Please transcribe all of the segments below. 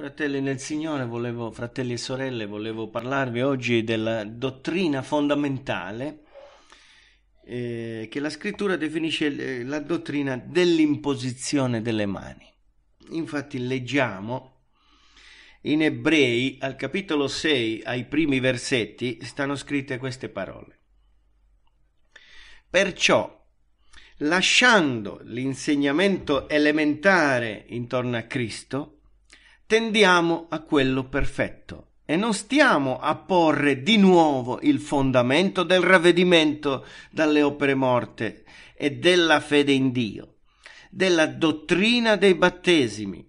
Fratelli nel Signore, volevo, fratelli e sorelle, volevo parlarvi oggi della dottrina fondamentale eh, che la scrittura definisce eh, la dottrina dell'imposizione delle mani. Infatti leggiamo in Ebrei al capitolo 6, ai primi versetti, stanno scritte queste parole. Perciò lasciando l'insegnamento elementare intorno a Cristo, tendiamo a quello perfetto e non stiamo a porre di nuovo il fondamento del ravvedimento dalle opere morte e della fede in Dio, della dottrina dei battesimi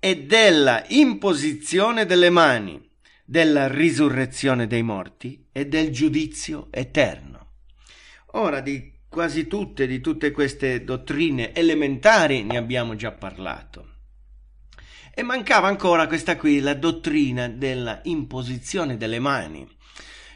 e della imposizione delle mani, della risurrezione dei morti e del giudizio eterno. Ora di quasi tutte, di tutte queste dottrine elementari ne abbiamo già parlato. E mancava ancora questa qui, la dottrina dell'imposizione delle mani,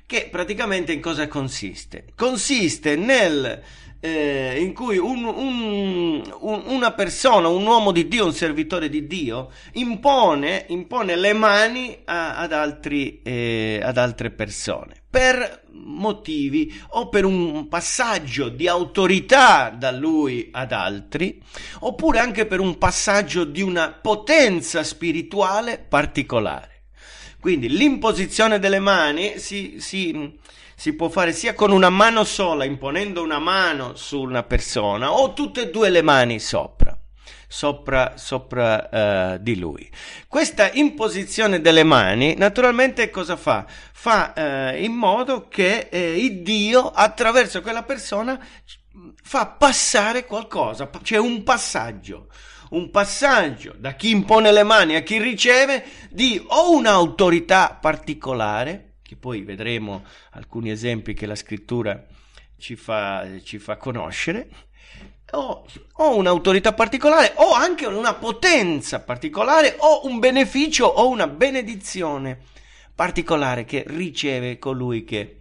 che praticamente in cosa consiste? Consiste nel eh, in cui un, un, un, una persona, un uomo di Dio, un servitore di Dio, impone, impone le mani a, ad, altri, eh, ad altre persone per motivi o per un passaggio di autorità da lui ad altri, oppure anche per un passaggio di una potenza spirituale particolare. Quindi l'imposizione delle mani si, si si può fare sia con una mano sola, imponendo una mano su una persona, o tutte e due le mani sopra sopra, sopra uh, di lui. Questa imposizione delle mani, naturalmente, cosa fa? Fa uh, in modo che eh, il Dio, attraverso quella persona, fa passare qualcosa, c'è cioè un passaggio. Un passaggio da chi impone le mani a chi riceve di o un'autorità particolare che poi vedremo alcuni esempi che la scrittura ci fa, ci fa conoscere, o, o, un'autorità particolare, o anche una potenza particolare, o un beneficio o una benedizione particolare che riceve colui che,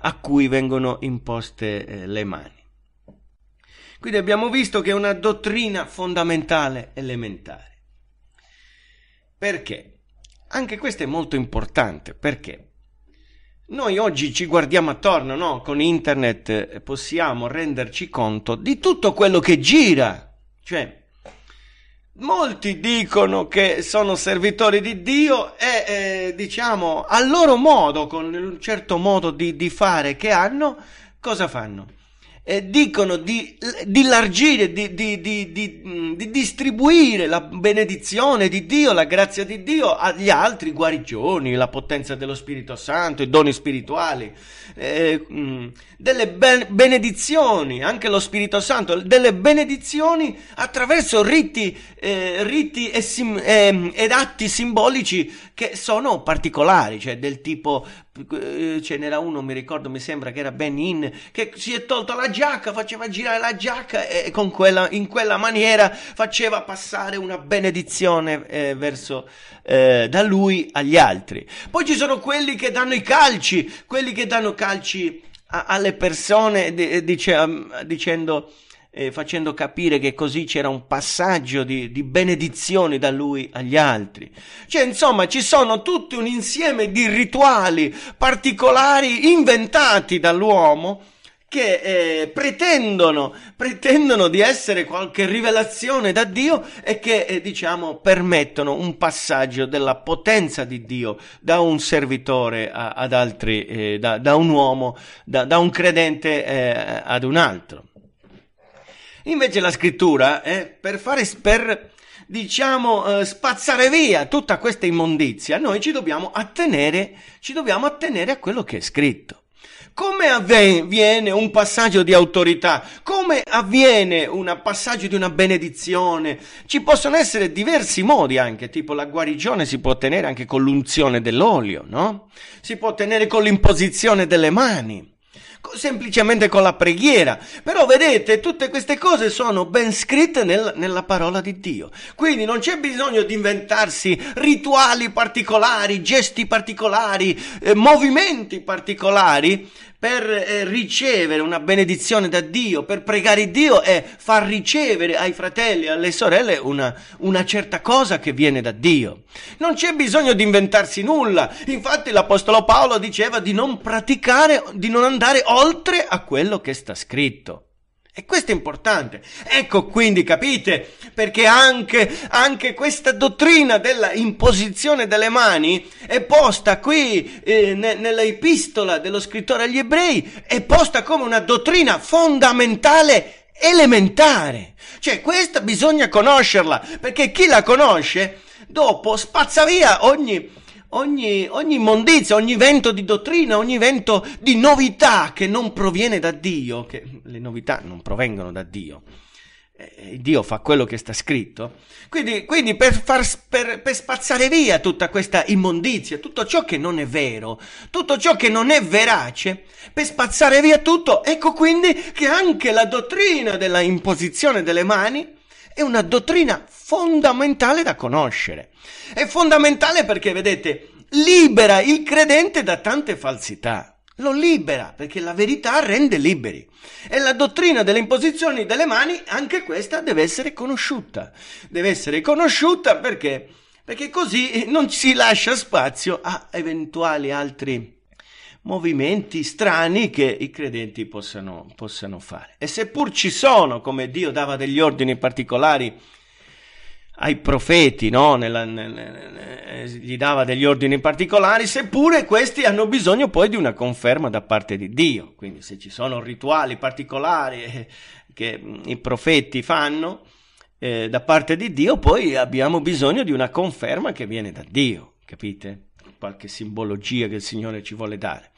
a cui vengono imposte eh, le mani. Quindi abbiamo visto che è una dottrina fondamentale, elementare. Perché? Anche questo è molto importante, perché? Noi oggi ci guardiamo attorno, no? Con internet eh, possiamo renderci conto di tutto quello che gira. Cioè, molti dicono che sono servitori di Dio e, eh, diciamo, al loro modo, con un certo modo di, di fare che hanno, cosa fanno? eh, dicono di, di largire, di, di, mm, di, distribuire la benedizione di Dio, la grazia di Dio agli altri guarigioni, la potenza dello Spirito Santo, i doni spirituali, eh, mm, delle ben, benedizioni, anche lo Spirito Santo, delle benedizioni attraverso riti, eh, riti e sim, ehm, ed atti simbolici che sono particolari, cioè del tipo eh, ce n'era uno, mi ricordo, mi sembra che era Ben In, che si è tolto la giacca, faceva girare la giacca e con quella, in quella maniera faceva passare una benedizione eh, verso, eh, da lui agli altri. Poi ci sono quelli che danno i calci, quelli che danno calci a, alle persone dice, um, dicendo eh, facendo capire che così c'era un passaggio di, di benedizioni da lui agli altri. Cioè, insomma, ci sono tutto un insieme di rituali particolari inventati dall'uomo che eh, pretendono, pretendono, di essere qualche rivelazione da Dio e che, eh, diciamo, permettono un passaggio della potenza di Dio da un servitore a, ad altri, eh, da, da, un uomo, da, da un credente eh, ad un altro. Invece la scrittura, eh, per fare, per, diciamo, eh, spazzare via tutta questa immondizia, noi ci dobbiamo attenere, ci dobbiamo attenere a quello che è scritto. Come avviene un passaggio di autorità? Come avviene un passaggio di una benedizione? Ci possono essere diversi modi anche, tipo la guarigione si può ottenere anche con l'unzione dell'olio, no? Si può ottenere con l'imposizione delle mani semplicemente con la preghiera. Però vedete, tutte queste cose sono ben scritte nel, nella parola di Dio. Quindi non c'è bisogno di inventarsi rituali particolari, gesti particolari, eh, movimenti particolari per eh, ricevere una benedizione da Dio, per pregare Dio e far ricevere ai fratelli e alle sorelle una, una certa cosa che viene da Dio. Non c'è bisogno di inventarsi nulla, infatti l'Apostolo Paolo diceva di non praticare, di non andare oltre a quello che sta scritto. E questo è importante. Ecco quindi, capite, perché anche, anche questa dottrina della imposizione delle mani è posta qui eh, ne, nella epistola dello scrittore agli ebrei, è posta come una dottrina fondamentale, elementare. Cioè, questa bisogna conoscerla, perché chi la conosce dopo spazza via ogni ogni, ogni immondizia, ogni vento di dottrina, ogni vento di novità che non proviene da Dio, che le novità non provengono da Dio. Eh, Dio fa quello che sta scritto. Quindi, quindi per, far, per, per spazzare via tutta questa immondizia, tutto ciò che non è vero, tutto ciò che non è verace, per spazzare via tutto, ecco quindi che anche la dottrina della imposizione delle mani è una dottrina fondamentale da conoscere. È fondamentale perché, vedete, libera il credente da tante falsità. Lo libera perché la verità rende liberi. E la dottrina delle imposizioni delle mani, anche questa deve essere conosciuta. Deve essere conosciuta perché, perché così non si lascia spazio a eventuali altri movimenti strani che i credenti possano, possano fare. E seppur ci sono, come Dio dava degli ordini particolari ai profeti, no? Nella, nel, eh, gli dava degli ordini particolari, seppure questi hanno bisogno poi di una conferma da parte di Dio. Quindi se ci sono rituali particolari eh, che mm, i profeti fanno eh, da parte di Dio, poi abbiamo bisogno di una conferma che viene da Dio, capite? qualche simbologia che il Signore ci vuole dare.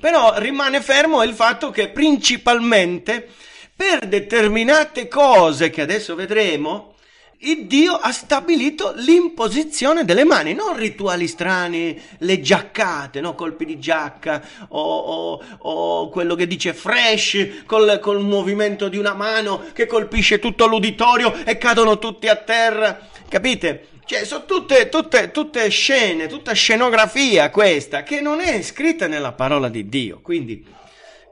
Però rimane fermo il fatto che principalmente per determinate cose che adesso vedremo, il Dio ha stabilito l'imposizione delle mani, non rituali strani, le giaccate, no? colpi di giacca o, o, o quello che dice fresh col, col, movimento di una mano che colpisce tutto l'uditorio e cadono tutti a terra. Capite? Cioè, sono tutte, tutte, tutte scene, tutta scenografia questa che non è scritta nella parola di Dio. Quindi,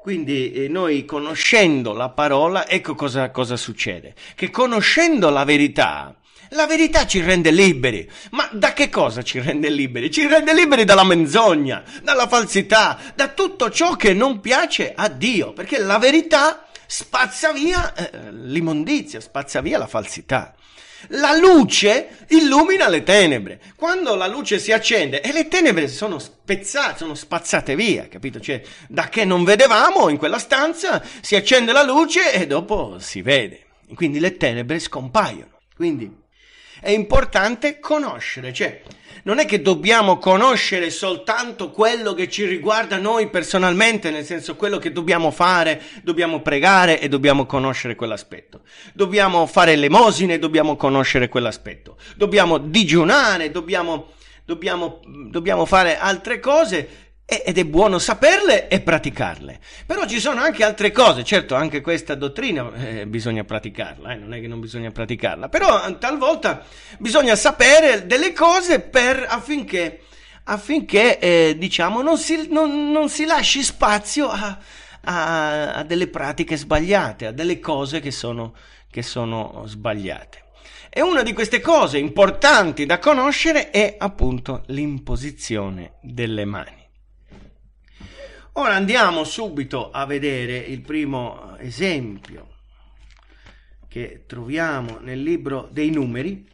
quindi eh, noi conoscendo la parola, ecco cosa, cosa succede. Che conoscendo la verità, la verità ci rende liberi. Ma da che cosa ci rende liberi? Ci rende liberi dalla menzogna, dalla falsità, da tutto ciò che non piace a Dio, perché la verità spazza via eh, l'immondizia, spazza via la falsità. La luce illumina le tenebre. Quando la luce si accende e le tenebre sono spezzate, sono spazzate via, capito? Cioè, da che non vedevamo in quella stanza si accende la luce e dopo si vede. Quindi le tenebre scompaiono. Quindi è importante conoscere, cioè non è che dobbiamo conoscere soltanto quello che ci riguarda noi personalmente, nel senso quello che dobbiamo fare, dobbiamo pregare e dobbiamo conoscere quell'aspetto. Dobbiamo fare l'emosine, dobbiamo conoscere quell'aspetto. Dobbiamo digiunare, dobbiamo, dobbiamo, dobbiamo fare altre cose ed è buono saperle e praticarle. Però ci sono anche altre cose, certo anche questa dottrina eh, bisogna praticarla, eh, non è che non bisogna praticarla, però eh, talvolta bisogna sapere delle cose per, affinché, affinché eh, diciamo, non, si, non, non si, lasci spazio a, a, a, delle pratiche sbagliate, a delle cose che sono, che sono sbagliate. E una di queste cose importanti da conoscere è appunto l'imposizione delle mani. Ora andiamo subito a vedere il primo esempio che troviamo nel libro dei numeri.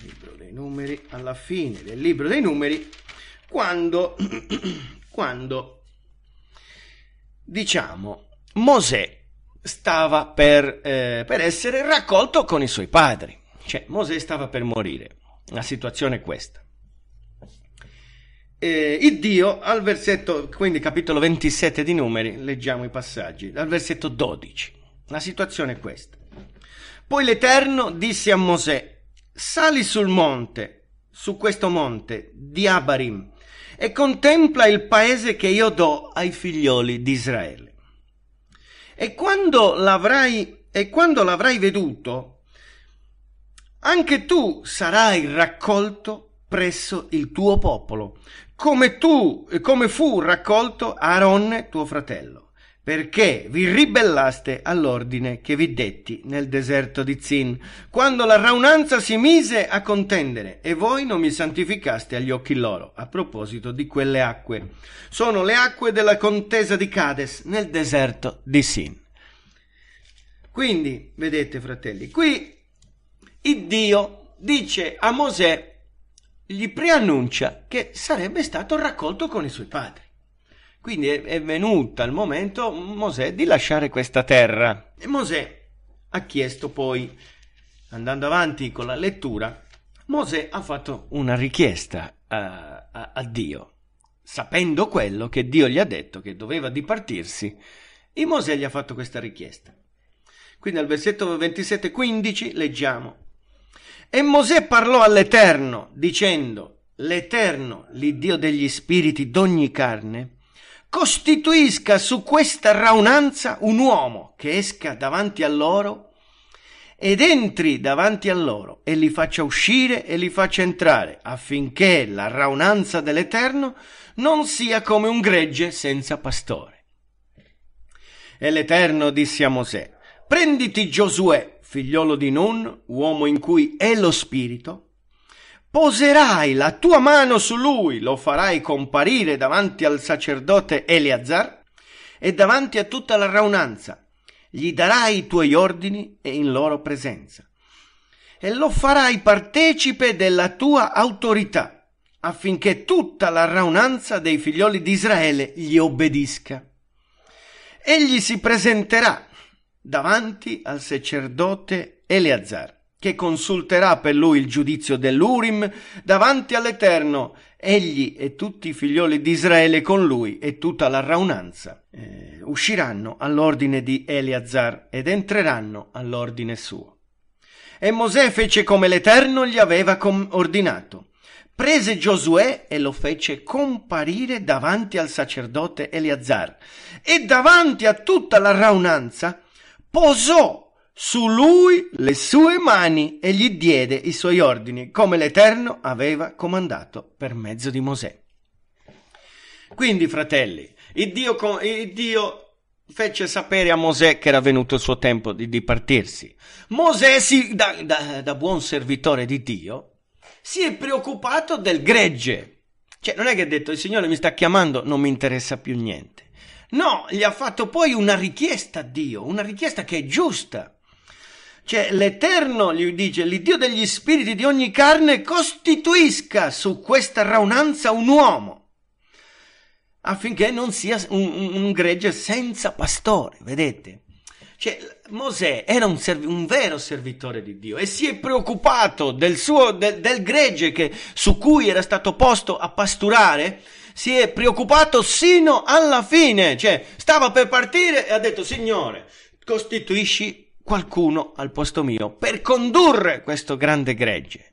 Libro dei numeri, alla fine del libro dei numeri, quando, quando diciamo Mosè stava per, eh, per essere raccolto con i suoi padri, cioè Mosè stava per morire. La situazione è questa. Eh, il Dio al versetto, quindi capitolo 27 di numeri, leggiamo i passaggi, dal versetto 12. La situazione è questa. Poi l'Eterno disse a Mosè, sali sul monte, su questo monte di Abarim, e contempla il paese che io do ai figlioli di Israele. E quando l'avrai, e quando l'avrai veduto, anche tu sarai raccolto presso il tuo popolo, come tu, come fu raccolto Aaron tuo fratello, perché vi ribellaste all'ordine che vi detti nel deserto di Zin, quando la raunanza si mise a contendere e voi non mi santificaste agli occhi loro. A proposito di quelle acque, sono le acque della contesa di Cades nel deserto di Sin. Quindi, vedete fratelli, qui il Dio dice a Mosè gli preannuncia che sarebbe stato raccolto con i suoi padri. Quindi è, venuto il momento Mosè di lasciare questa terra. E Mosè ha chiesto poi, andando avanti con la lettura, Mosè ha fatto una richiesta a, a, a Dio, sapendo quello che Dio gli ha detto, che doveva dipartirsi, e Mosè gli ha fatto questa richiesta. Quindi al versetto 27, 15 leggiamo, e Mosè parlò all'Eterno, dicendo, l'Eterno, l'Iddio degli spiriti d'ogni carne, costituisca su questa raunanza un uomo che esca davanti a loro ed entri davanti a loro e li faccia uscire e li faccia entrare, affinché la raunanza dell'Eterno non sia come un gregge senza pastore. E l'Eterno disse a Mosè, prenditi Giosuè, figliolo di Nun, uomo in cui è lo spirito, poserai la tua mano su lui, lo farai comparire davanti al sacerdote Eleazar e davanti a tutta la raunanza, gli darai i tuoi ordini e in loro presenza. E lo farai partecipe della tua autorità, affinché tutta la raunanza dei figlioli di Israele gli obbedisca. Egli si presenterà davanti al sacerdote Eleazar, che consulterà per lui il giudizio dell'Urim davanti all'Eterno, egli e tutti i figlioli di Israele con lui e tutta la raunanza. Eh, usciranno all'ordine di Eleazar ed entreranno all'ordine suo. E Mosè fece come l'Eterno gli aveva com- ordinato. Prese Giosuè e lo fece comparire davanti al sacerdote Eleazar e davanti a tutta la raunanza posò su lui le sue mani e gli diede i suoi ordini, come l'Eterno aveva comandato per mezzo di Mosè. Quindi, fratelli, il Dio, il Dio fece sapere a Mosè che era venuto il suo tempo di dipartirsi. Mosè, si, da, da, da, buon servitore di Dio, si è preoccupato del gregge. Cioè, non è che ha detto, il Signore mi sta chiamando, non mi interessa più niente. No, gli ha fatto poi una richiesta a Dio, una richiesta che è giusta. Cioè l'Eterno gli dice, l'Iddio degli spiriti di ogni carne costituisca su questa raunanza un uomo affinché non sia un, un, gregge senza pastore, vedete? Cioè, Mosè era un, serv- un, vero servitore di Dio e si è preoccupato del, suo, del, del gregge che, su cui era stato posto a pasturare si è preoccupato sino alla fine, cioè stava per partire e ha detto Signore, costituisci qualcuno al posto mio per condurre questo grande gregge.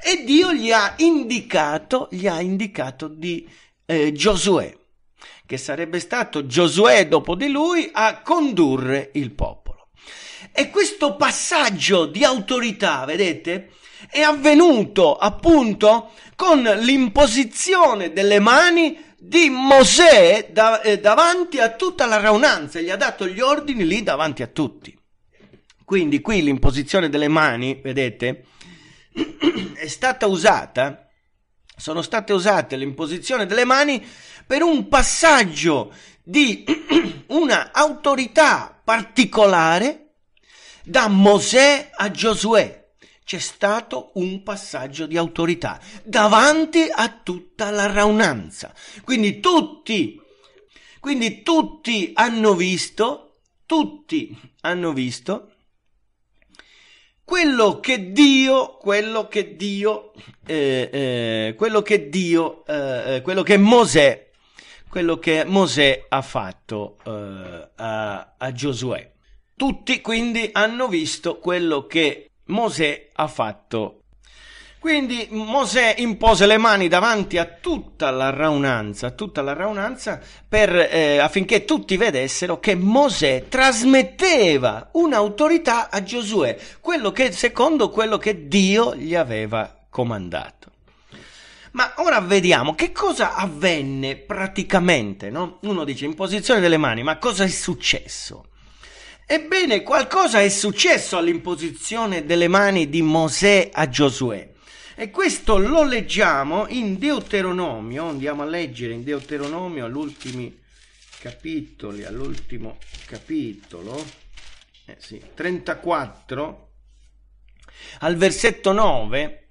E Dio gli ha indicato, gli ha indicato di eh, Giosuè, che sarebbe stato Giosuè dopo di lui a condurre il popolo. E questo passaggio di autorità, vedete, è avvenuto appunto con l'imposizione delle mani di Mosè da, eh, davanti a tutta la raunanza, gli ha dato gli ordini lì davanti a tutti. Quindi qui l'imposizione delle mani, vedete, è stata usata, sono state usate l'imposizione delle mani per un passaggio di una autorità particolare da Mosè a Giosuè c'è stato un passaggio di autorità davanti a tutta la raunanza. Quindi tutti, quindi tutti hanno visto, tutti hanno visto quello che Dio, quello che Dio, eh, eh, quello che Dio, eh, eh quello che Mosè, quello che Mosè ha fatto eh, a, a Giosuè. Tutti quindi hanno visto quello che Mosè ha fatto. Quindi Mosè impose le mani davanti a tutta la raunanza, tutta la raunanza per, eh, affinché tutti vedessero che Mosè trasmetteva un'autorità a Giosuè, quello che, secondo quello che Dio gli aveva comandato. Ma ora vediamo che cosa avvenne praticamente, no? Uno dice imposizione delle mani, ma cosa è successo? Ebbene, qualcosa è successo all'imposizione delle mani di Mosè a Giosuè. E questo lo leggiamo in Deuteronomio, andiamo a leggere in Deuteronomio all'ultimo capitoli, all'ultimo capitolo, eh sì, 34, al versetto 9,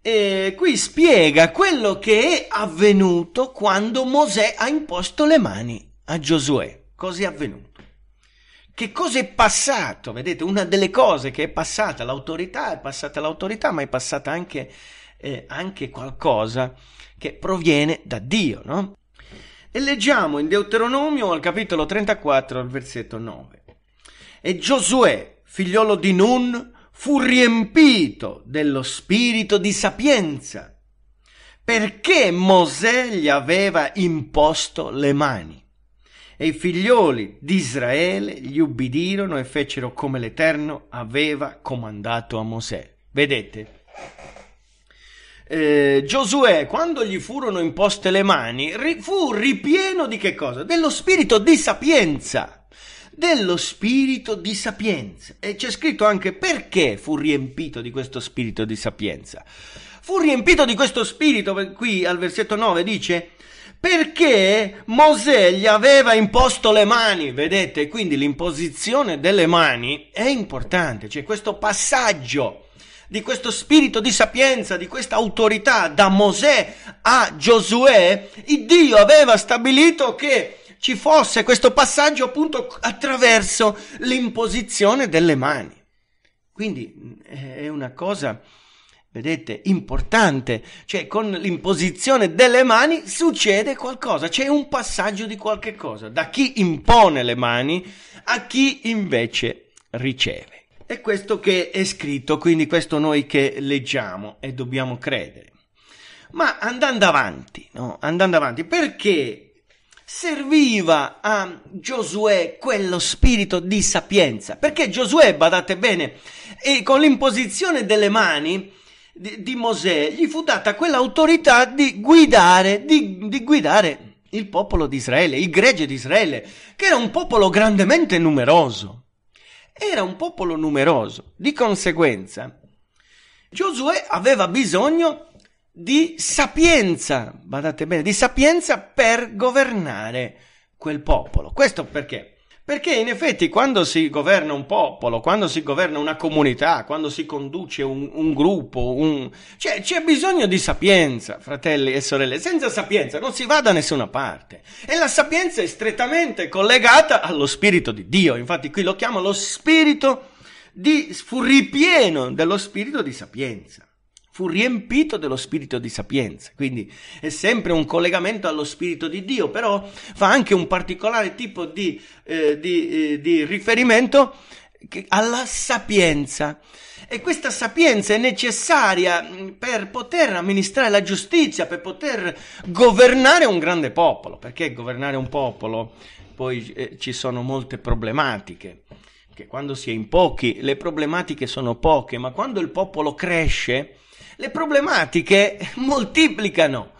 e qui spiega quello che è avvenuto quando Mosè ha imposto le mani a Giosuè. Cos'è avvenuto? che cosa è passato, vedete, una delle cose che è passata l'autorità, è passata l'autorità, ma è passata anche, eh, anche qualcosa che proviene da Dio, no? E leggiamo in Deuteronomio al capitolo 34, al versetto 9. E Giosuè, figliolo di Nun, fu riempito dello spirito di sapienza, perché Mosè gli aveva imposto le mani. E i figlioli di Israele gli ubbidirono e fecero come l'Eterno aveva comandato a Mosè. Vedete? Eh, Giosuè, quando gli furono imposte le mani, ri- fu ripieno di che cosa? Dello spirito di sapienza. Dello spirito di sapienza. E c'è scritto anche perché fu riempito di questo spirito di sapienza. Fu riempito di questo spirito, qui al versetto 9 dice, perché Mosè gli aveva imposto le mani, vedete? Quindi l'imposizione delle mani è importante, cioè questo passaggio di questo spirito di sapienza, di questa autorità da Mosè a Giosuè, Dio aveva stabilito che ci fosse questo passaggio appunto attraverso l'imposizione delle mani. Quindi eh, è una cosa Vedete, importante, cioè con l'imposizione delle mani succede qualcosa, c'è un passaggio di qualche cosa, da chi impone le mani a chi invece riceve. È questo che è scritto, quindi questo noi che leggiamo e dobbiamo credere. Ma andando avanti, no? andando avanti, perché serviva a Giosuè quello spirito di sapienza? Perché Giosuè, badate bene, e con l'imposizione delle mani, di, di Mosè gli fu data quell'autorità di guidare, di, di guidare il popolo di Israele, il gregge di Israele, che era un popolo grandemente numeroso. Era un popolo numeroso. Di conseguenza, Giosuè aveva bisogno di sapienza, badate bene, di sapienza per governare quel popolo. Questo perché? Perché in effetti quando si governa un popolo, quando si governa una comunità, quando si conduce un, un gruppo, un... Cioè, c'è bisogno di sapienza, fratelli e sorelle. Senza sapienza non si va da nessuna parte. E la sapienza è strettamente collegata allo Spirito di Dio. Infatti qui lo chiamo lo Spirito di... fu ripieno dello Spirito di sapienza fu riempito dello spirito di sapienza, quindi è sempre un collegamento allo spirito di Dio, però fa anche un particolare tipo di, eh, di, eh, di riferimento alla sapienza. E questa sapienza è necessaria mm, per poter amministrare la giustizia, per poter governare un grande popolo, perché governare un popolo poi eh, ci sono molte problematiche quando si è in pochi le problematiche sono poche, ma quando il popolo cresce le problematiche moltiplicano.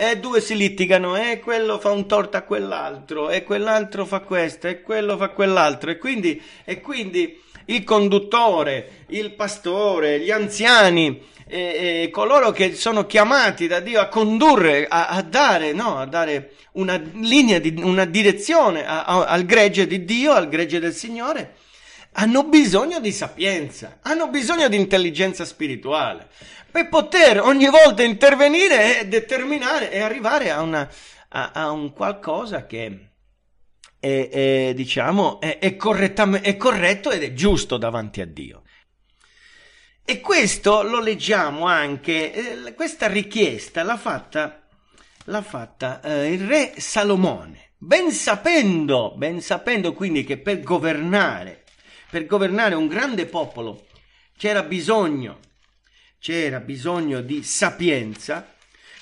E due si litigano, e quello fa un torto a quell'altro, e quell'altro fa questo, e quello fa quell'altro, e quindi, e quindi il conduttore, il pastore, gli anziani, e, e coloro che sono chiamati da Dio a condurre, a, a, dare, no, a dare, una linea, di, una direzione a, al gregge di Dio, al gregge del Signore, hanno bisogno di sapienza, hanno bisogno di intelligenza spirituale, per poter ogni volta intervenire e determinare e arrivare a, una, a, a un qualcosa che è, è diciamo, è, è, è corretto ed è giusto davanti a Dio. E questo lo leggiamo anche, eh, questa richiesta l'ha fatta, l'ha fatta eh, il re Salomone, ben sapendo, ben sapendo quindi che per governare, per governare un grande popolo c'era bisogno c'era bisogno di sapienza,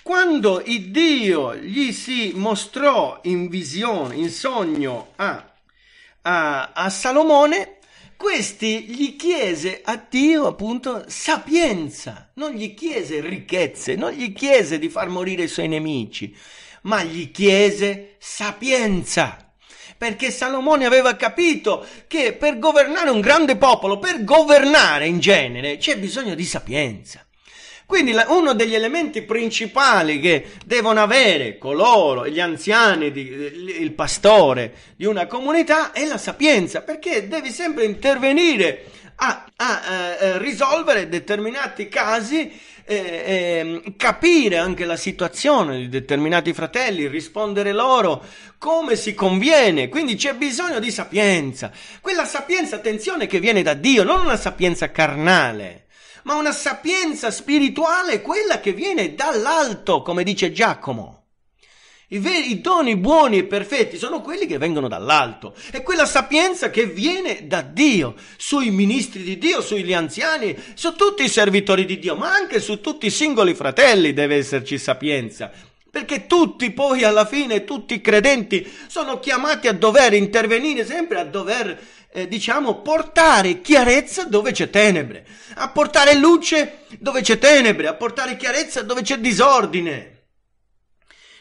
quando il Dio gli si mostrò in visione, in sogno a, a, a Salomone, questi gli chiese a Dio appunto sapienza, non gli chiese ricchezze, non gli chiese di far morire i suoi nemici, ma gli chiese sapienza perché Salomone aveva capito che per governare un grande popolo, per governare in genere, c'è bisogno di sapienza. Quindi uno degli elementi principali che devono avere coloro, gli anziani, il pastore di una comunità è la sapienza, perché devi sempre intervenire a, a, a eh, eh, risolvere determinati casi eh, eh, capire anche la situazione di determinati fratelli, rispondere loro come si conviene. Quindi c'è bisogno di sapienza. Quella sapienza, attenzione, che viene da Dio, non una sapienza carnale ma una sapienza spirituale, quella che viene dall'alto, come dice Giacomo. I, veri, I doni buoni e perfetti sono quelli che vengono dall'alto. È quella sapienza che viene da Dio, sui ministri di Dio, sugli anziani, su tutti i servitori di Dio, ma anche su tutti i singoli fratelli deve esserci sapienza perché tutti poi alla fine, tutti i credenti sono chiamati a dover intervenire sempre, a dover, eh, diciamo, portare chiarezza dove c'è tenebre, a portare luce dove c'è tenebre, a portare chiarezza dove c'è disordine.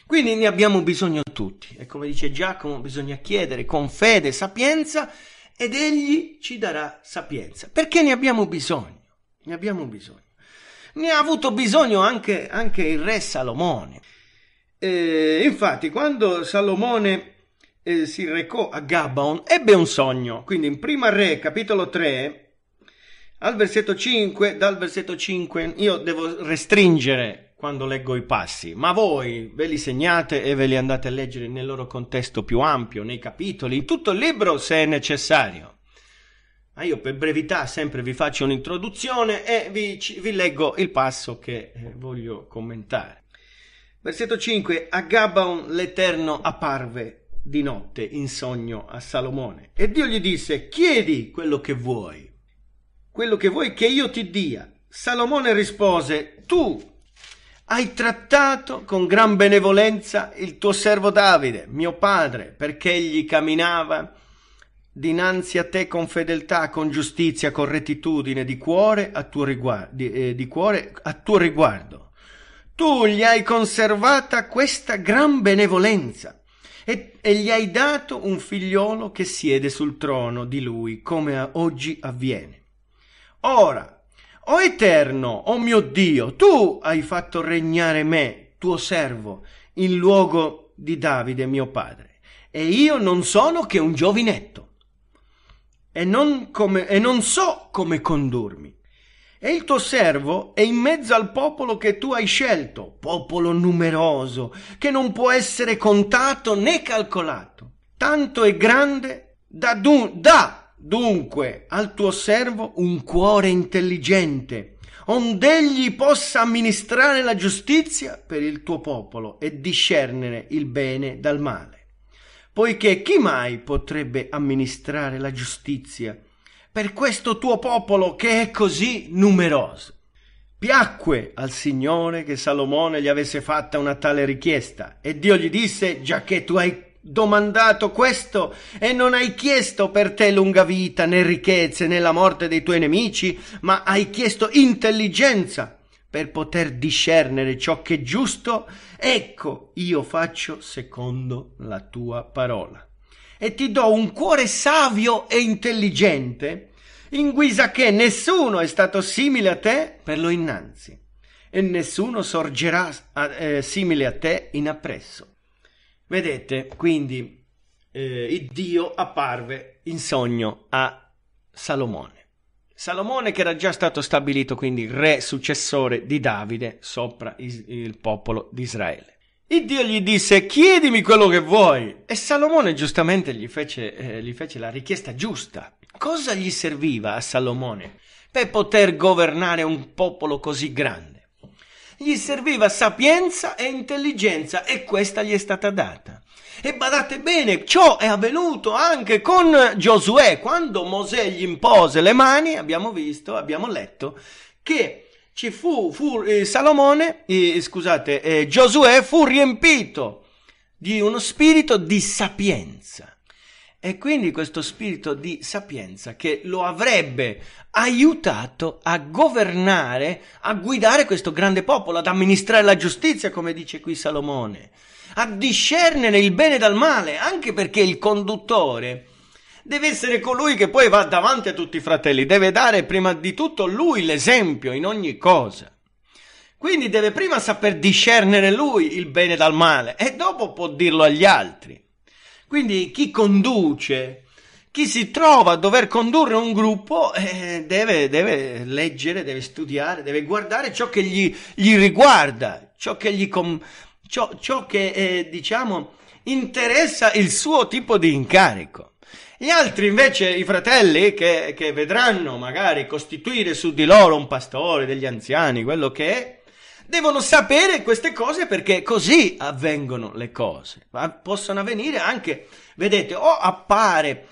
Quindi ne abbiamo bisogno tutti. E come dice Giacomo, bisogna chiedere con fede, sapienza ed egli ci darà sapienza. Perché ne abbiamo bisogno? Ne abbiamo bisogno. Ne ha avuto bisogno anche, anche il re Salomone. E infatti, quando Salomone eh, si recò a Gabaon, ebbe un sogno. Quindi in Prima Re, capitolo 3, al versetto 5, dal versetto 5, io devo restringere quando leggo i passi, ma voi ve li segnate e ve li andate a leggere nel loro contesto più ampio, nei capitoli, in tutto il libro se è necessario. Ma io per brevità sempre vi faccio un'introduzione e vi, vi leggo il passo che eh, voglio commentare. Versetto 5. A Gabaon l'Eterno apparve di notte in sogno a Salomone e Dio gli disse chiedi quello che vuoi, quello che vuoi che io ti dia. Salomone rispose tu hai trattato con gran benevolenza il tuo servo Davide, mio padre, perché egli camminava dinanzi a te con fedeltà, con giustizia, con rettitudine di cuore a tuo, riguardo, di, eh, di cuore a tuo riguardo. Tu gli hai conservata questa gran benevolenza e, e gli hai dato un figliolo che siede sul trono di lui, come oggi avviene. Ora, o Eterno, o mio Dio, tu hai fatto regnare me, tuo servo, in luogo di Davide mio padre, e io non sono che un giovinetto, e non, come, e non so come condurmi. E il tuo servo è in mezzo al popolo che tu hai scelto, popolo numeroso, che non può essere contato né calcolato. Tanto è grande da, da dunque al tuo servo un cuore intelligente, ond'egli possa amministrare la giustizia per il tuo popolo e discernere il bene dal male. Poiché chi mai potrebbe amministrare la giustizia per questo tuo popolo che è così numeroso? Piacque al Signore che Salomone gli avesse fatta una tale richiesta e Dio gli disse, già che tu hai domandato questo e non hai chiesto per te lunga vita né ricchezze né la morte dei tuoi nemici, ma hai chiesto intelligenza per poter discernere ciò che è giusto, ecco io faccio secondo la tua parola. E ti do un cuore savio e intelligente, in guisa che nessuno è stato simile a te per lo innanzi, e nessuno sorgerà eh, simile a te in appresso. Vedete, quindi eh, Dio apparve in sogno a Salomone. Salomone che era già stato stabilito quindi re successore di Davide sopra is- il popolo di Israele. Il Dio gli disse chiedimi quello che vuoi e Salomone giustamente gli fece, eh, gli fece la richiesta giusta. Cosa gli serviva a Salomone per poter governare un popolo così grande? Gli serviva sapienza e intelligenza e questa gli è stata data. E badate bene, ciò è avvenuto anche con Giosuè, quando Mosè gli impose le mani, abbiamo visto, abbiamo letto, che ci fu, fu eh, Salomone, eh, scusate, eh, Giosuè fu riempito di uno spirito di sapienza. E quindi questo spirito di sapienza che lo avrebbe aiutato a governare, a guidare questo grande popolo, ad amministrare la giustizia, come dice qui Salomone, a discernere il bene dal male, anche perché il conduttore deve essere colui che poi va davanti a tutti i fratelli, deve dare prima di tutto lui l'esempio in ogni cosa. Quindi deve prima saper discernere lui il bene dal male e dopo può dirlo agli altri. Quindi chi conduce, chi si trova a dover condurre un gruppo eh, deve, deve, leggere, deve studiare, deve guardare ciò che gli, gli riguarda, ciò che, gli com- ciò, ciò che eh, diciamo, interessa il suo tipo di incarico. Gli altri invece, i fratelli che, che vedranno magari costituire su di loro un pastore, degli anziani, quello che è, devono sapere queste cose perché così avvengono le cose. Ma possono avvenire anche, vedete, o appare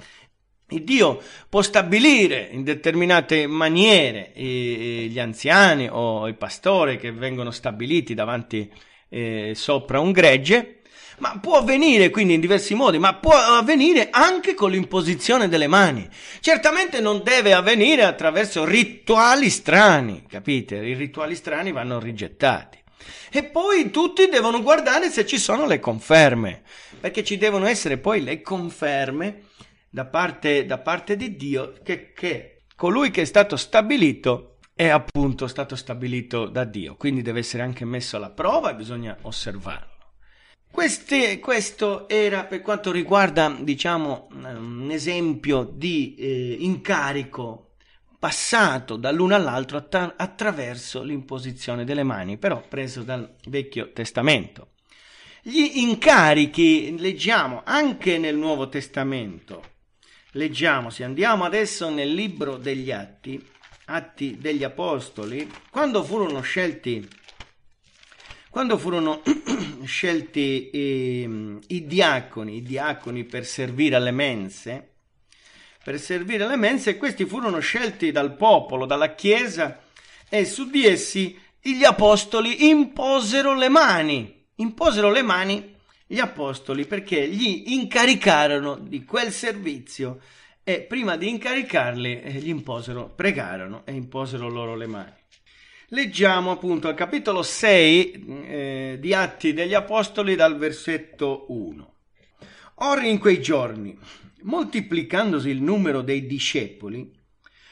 il Dio può stabilire in determinate maniere eh, eh, gli anziani o i pastori che vengono stabiliti davanti eh, sopra un gregge ma può avvenire quindi in diversi modi, ma può avvenire anche con l'imposizione delle mani. Certamente non deve avvenire attraverso rituali strani, capite? I rituali strani vanno rigettati. E poi tutti devono guardare se ci sono le conferme, perché ci devono essere poi le conferme da parte, da parte di Dio che, che colui che è stato stabilito è appunto stato stabilito da Dio, quindi deve essere anche messo alla prova e bisogna osservarlo. Queste, questo era per quanto riguarda, diciamo, ehm, un esempio di eh, incarico passato dall'uno all'altro attra- attraverso l'imposizione delle mani, però preso dal Vecchio Testamento. Gli incarichi leggiamo anche nel Nuovo Testamento. Leggiamo, se andiamo adesso nel libro degli Atti, Atti degli Apostoli, quando furono scelti quando furono scelti eh, i diaconi, i diaconi per servire alle mense, per servire alle mense, questi furono scelti dal popolo, dalla Chiesa, e su di essi gli apostoli imposero le mani, imposero le mani gli apostoli perché gli incaricarono di quel servizio e prima di incaricarli eh, gli imposero, pregarono e imposero loro le mani. Leggiamo appunto al capitolo 6 eh, di Atti degli Apostoli dal versetto 1. Or in quei giorni, moltiplicandosi il numero dei discepoli,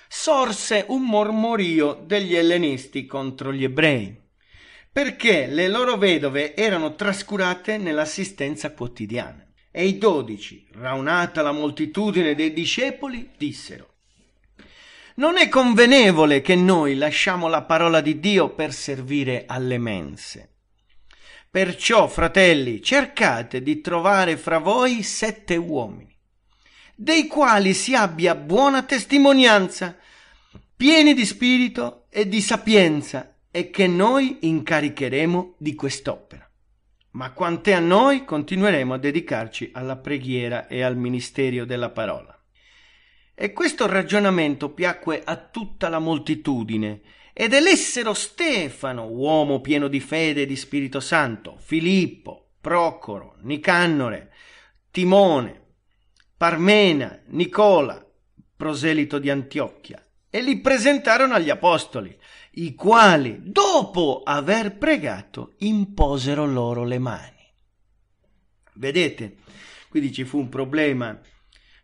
sorse un mormorio degli ellenisti contro gli ebrei, perché le loro vedove erano trascurate nell'assistenza quotidiana. E i dodici, raunata la moltitudine dei discepoli, dissero non è convenevole che noi lasciamo la parola di Dio per servire alle mense. Perciò, fratelli, cercate di trovare fra voi sette uomini, dei quali si abbia buona testimonianza, pieni di spirito e di sapienza, e che noi incaricheremo di quest'opera. Ma quant'è a noi, continueremo a dedicarci alla preghiera e al ministerio della parola. E questo ragionamento piacque a tutta la moltitudine, ed elessero Stefano, uomo pieno di fede e di Spirito Santo, Filippo, Procoro, Nicannore, Timone, Parmena, Nicola, proselito di Antiochia, e li presentarono agli apostoli, i quali, dopo aver pregato, imposero loro le mani. Vedete, quindi ci fu un problema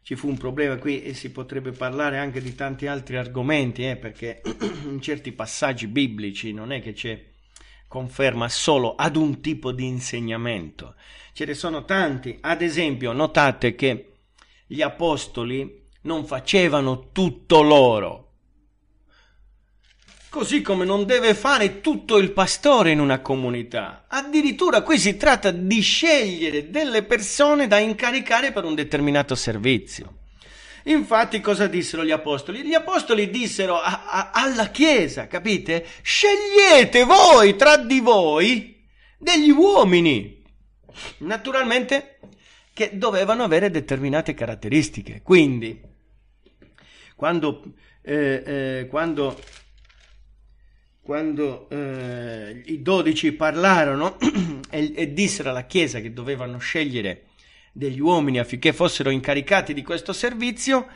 ci fu un problema qui e si potrebbe parlare anche di tanti altri argomenti, eh, perché in certi passaggi biblici non è che c'è conferma solo ad un tipo di insegnamento, ce ne sono tanti, ad esempio notate che gli apostoli non facevano tutto loro, Così come non deve fare tutto il pastore in una comunità. Addirittura qui si tratta di scegliere delle persone da incaricare per un determinato servizio. Infatti cosa dissero gli apostoli? Gli apostoli dissero a, a, alla Chiesa, capite? Scegliete voi tra di voi degli uomini. Naturalmente che dovevano avere determinate caratteristiche. Quindi, quando, eh, eh, quando quando eh, i dodici parlarono e, e, dissero alla Chiesa che dovevano scegliere degli uomini affinché fossero incaricati di questo servizio,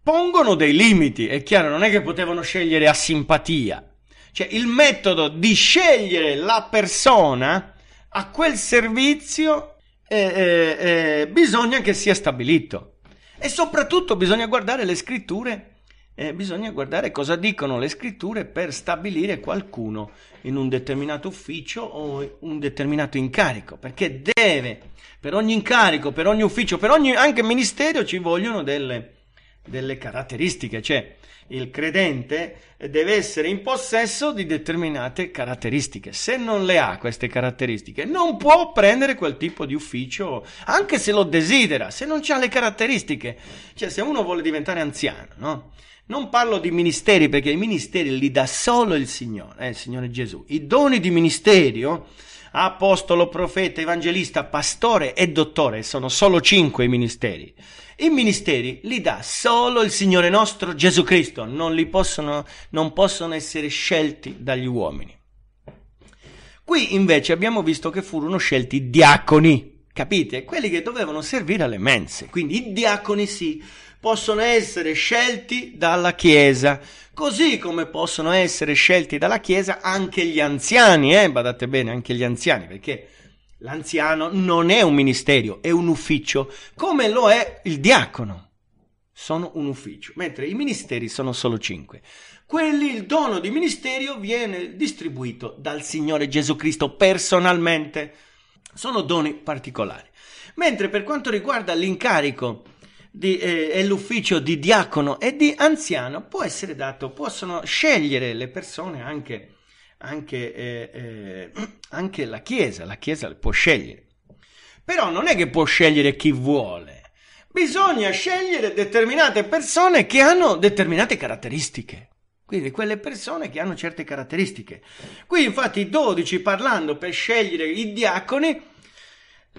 pongono dei limiti. È chiaro, non è che potevano scegliere a simpatia. Cioè, il metodo di scegliere la persona a quel servizio eh, eh, eh bisogna che sia stabilito. E soprattutto bisogna guardare le scritture eh, bisogna guardare cosa dicono le scritture per stabilire qualcuno in un determinato ufficio o un determinato incarico, perché deve, per ogni incarico, per ogni ufficio, per ogni anche ministero ci vogliono delle, delle caratteristiche, cioè il credente deve essere in possesso di determinate caratteristiche. Se non le ha queste caratteristiche, non può prendere quel tipo di ufficio, anche se lo desidera, se non ha le caratteristiche. Cioè, se uno vuole diventare anziano, no? Non parlo di ministeri perché i ministeri li dà solo il Signore, eh, il Signore Gesù. I doni di ministerio, apostolo, profeta, evangelista, pastore e dottore, sono solo cinque i ministeri. I ministeri li dà solo il Signore nostro Gesù Cristo, non, li possono, non possono essere scelti dagli uomini. Qui invece abbiamo visto che furono scelti diaconi, capite? Quelli che dovevano servire alle mense, quindi i diaconi sì possono essere scelti dalla Chiesa, così come possono essere scelti dalla Chiesa anche gli anziani, eh? badate bene, anche gli anziani, perché l'anziano non è un ministero, è un ufficio, come lo è il diacono. Sono un ufficio, mentre i ministeri sono solo cinque. Quelli, il dono di ministero viene distribuito dal Signore Gesù Cristo personalmente. Sono doni particolari. Mentre per quanto riguarda l'incarico di, eh, è l'ufficio di diacono e di anziano, può essere dato, possono scegliere le persone anche, anche, eh, eh anche la Chiesa, la Chiesa può scegliere. Però non è che può scegliere chi vuole, bisogna scegliere determinate persone che hanno determinate caratteristiche. Quindi quelle persone che hanno certe caratteristiche. Qui infatti i 12 parlando per scegliere i diaconi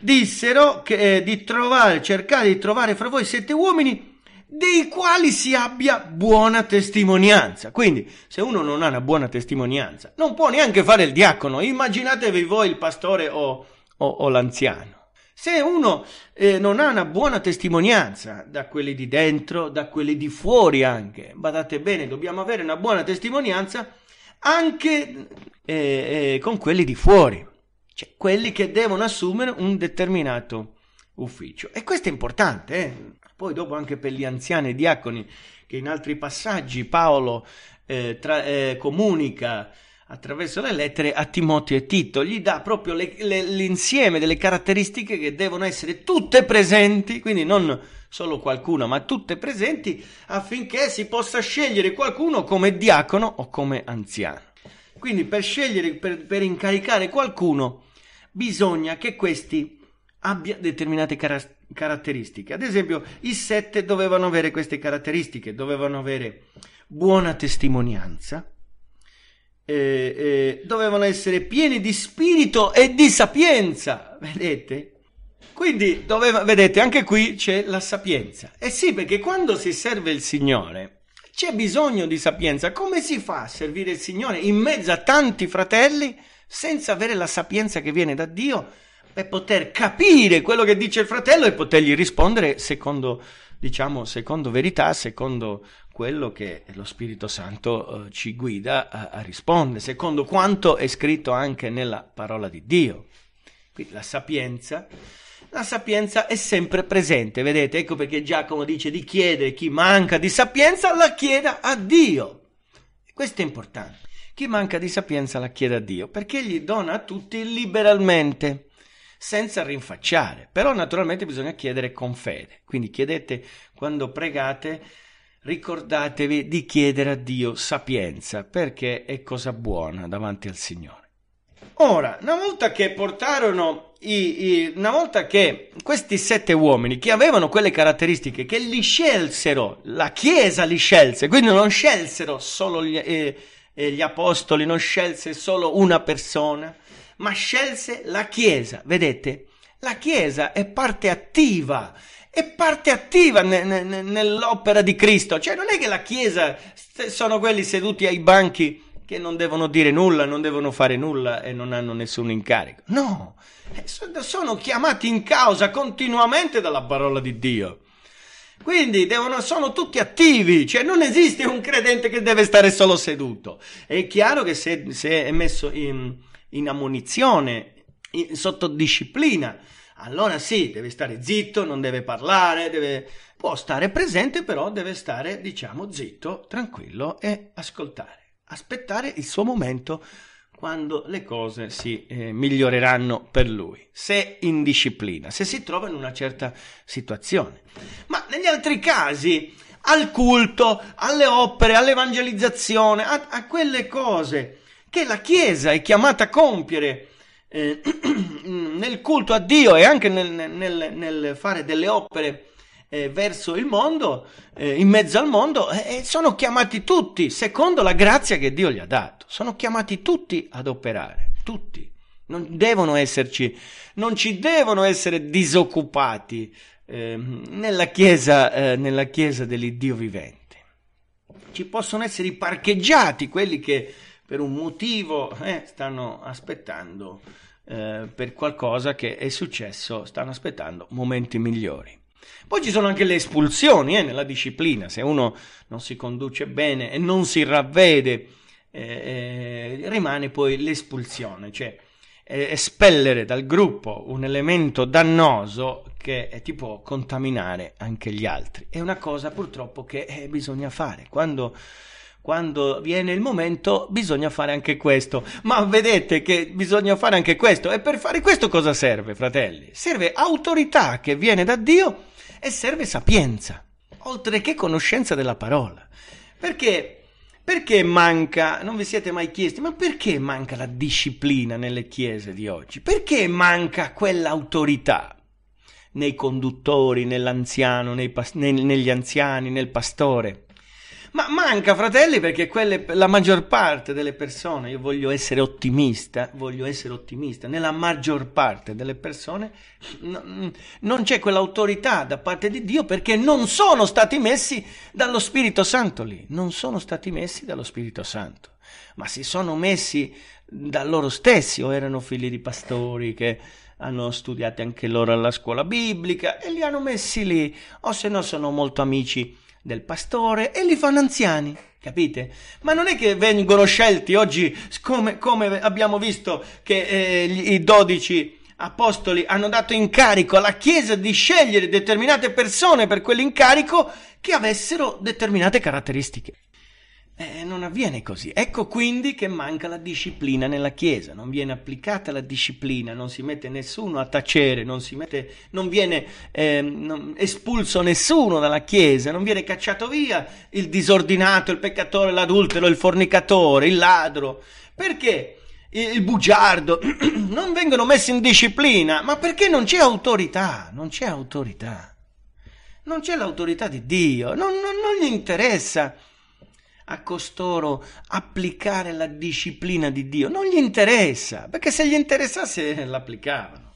dissero che, eh, di trovare, cercare di trovare fra voi sette uomini dei quali si abbia buona testimonianza. Quindi, se uno non ha una buona testimonianza, non può neanche fare il diacono. Immaginatevi voi il pastore o, o, o l'anziano. Se uno eh, non ha una buona testimonianza da quelli di dentro, da quelli di fuori anche, badate bene, dobbiamo avere una buona testimonianza anche eh, eh con quelli di fuori cioè quelli che devono assumere un determinato ufficio. E questo è importante, eh? poi dopo anche per gli anziani e diaconi che in altri passaggi Paolo eh, tra, eh, comunica attraverso le lettere a Timoteo e Tito, gli dà proprio le, le, l'insieme delle caratteristiche che devono essere tutte presenti, quindi non solo qualcuna, ma tutte presenti affinché si possa scegliere qualcuno come diacono o come anziano. Quindi per scegliere, per, per incaricare qualcuno, bisogna che questi abbia determinate caratteristiche caratteristiche. Ad esempio, i sette dovevano avere queste caratteristiche, dovevano avere buona testimonianza, eh, eh, dovevano essere pieni di spirito e di sapienza, vedete? Quindi, doveva, vedete, anche qui c'è la sapienza. E eh sì, perché quando si serve il Signore c'è bisogno di sapienza. Come si fa a servire il Signore in mezzo a tanti fratelli? senza avere la sapienza che viene da Dio per poter capire quello che dice il fratello e potergli rispondere secondo, diciamo, secondo verità, secondo quello che lo Spirito Santo eh, ci guida a, a rispondere, secondo quanto è scritto anche nella parola di Dio. Quindi la sapienza la sapienza è sempre presente, vedete? Ecco perché Giacomo dice di chiedere chi manca di sapienza, la chieda a Dio. questo è importante. Chi manca di sapienza la chiede a Dio, perché gli dona a tutti liberalmente, senza rinfacciare. Però naturalmente bisogna chiedere con fede. Quindi chiedete quando pregate, ricordatevi di chiedere a Dio sapienza, perché è cosa buona davanti al Signore. Ora, una volta che portarono i, i, una volta che questi sette uomini che avevano quelle caratteristiche, che li scelsero, la Chiesa li scelse, quindi non scelsero solo gli, eh, eh, gli apostoli, non scelse solo una persona, ma scelse la Chiesa. Vedete, la Chiesa è parte attiva, è parte attiva ne, ne, nell'opera di Cristo. Cioè non è che la Chiesa sono quelli seduti ai banchi che non devono dire nulla, non devono fare nulla e non hanno nessun incarico. No, eh, sono chiamati in causa continuamente dalla parola di Dio. Quindi devono, sono tutti attivi, cioè non esiste un credente che deve stare solo seduto. È chiaro che se, se è messo in, in ammonizione, in, sotto disciplina, allora sì, deve stare zitto, non deve parlare, deve... può stare presente, però deve stare, diciamo, zitto, tranquillo e ascoltare, aspettare il suo momento quando le cose si eh, miglioreranno per lui, se in disciplina, se si trova in una certa situazione. Ma negli altri casi, al culto, alle opere, all'evangelizzazione, a, a quelle cose che la Chiesa è chiamata a compiere eh, nel culto a Dio e anche nel, nel, nel fare delle opere eh, verso il mondo, eh, in mezzo al mondo, eh, e sono chiamati tutti, secondo la grazia che Dio gli ha dato, sono chiamati tutti ad operare, tutti. Non devono esserci, non ci devono essere disoccupati ehm, nella chiesa, eh, nella chiesa dell'Iddio vivente. Ci possono essere i parcheggiati, quelli che per un motivo eh, stanno aspettando eh, per qualcosa che è successo, stanno aspettando momenti migliori. Poi ci sono anche le espulsioni eh, nella disciplina, se uno non si conduce bene e non si ravvede, eh, eh, rimane poi l'espulsione, cioè eh, espellere dal gruppo un elemento dannoso che eh, ti può contaminare anche gli altri. È una cosa purtroppo che eh, bisogna fare. Quando quando viene il momento bisogna fare anche questo. Ma vedete che bisogna fare anche questo. E per fare questo cosa serve, fratelli? Serve autorità che viene da Dio e serve sapienza, oltre che conoscenza della parola. Perché, perché manca, non vi siete mai chiesti, ma perché manca la disciplina nelle chiese di oggi? Perché manca quell'autorità? nei conduttori, nell'anziano, nei, negli anziani, nel pastore. Ma manca, fratelli, perché quelle, la maggior parte delle persone, io voglio essere ottimista, voglio essere ottimista, nella maggior parte delle persone n- non c'è quell'autorità da parte di Dio perché non sono stati messi dallo Spirito Santo lì, non sono stati messi dallo Spirito Santo, ma si sono messi da loro stessi o erano figli di pastori che hanno studiato anche loro alla scuola biblica e li hanno messi lì, o se no sono molto amici del pastore e li fanno anziani, capite? Ma non è che vengono scelti oggi come, come abbiamo visto che eh, gli, i dodici apostoli hanno dato incarico alla Chiesa di scegliere determinate persone per quell'incarico che avessero determinate caratteristiche. Eh, non avviene così. Ecco quindi che manca la disciplina nella Chiesa, non viene applicata la disciplina, non si mette nessuno a tacere, non, mette, non viene eh, non, espulso nessuno dalla Chiesa, non viene cacciato via il disordinato, il peccatore, l'adultero, il fornicatore, il ladro. Perché? Il bugiardo non vengono messi in disciplina, ma perché non c'è autorità, non c'è autorità. Non c'è l'autorità di Dio, non, non gli interessa a costoro applicare la disciplina di Dio. Non gli interessa, perché se gli interessasse eh, l'applicavano,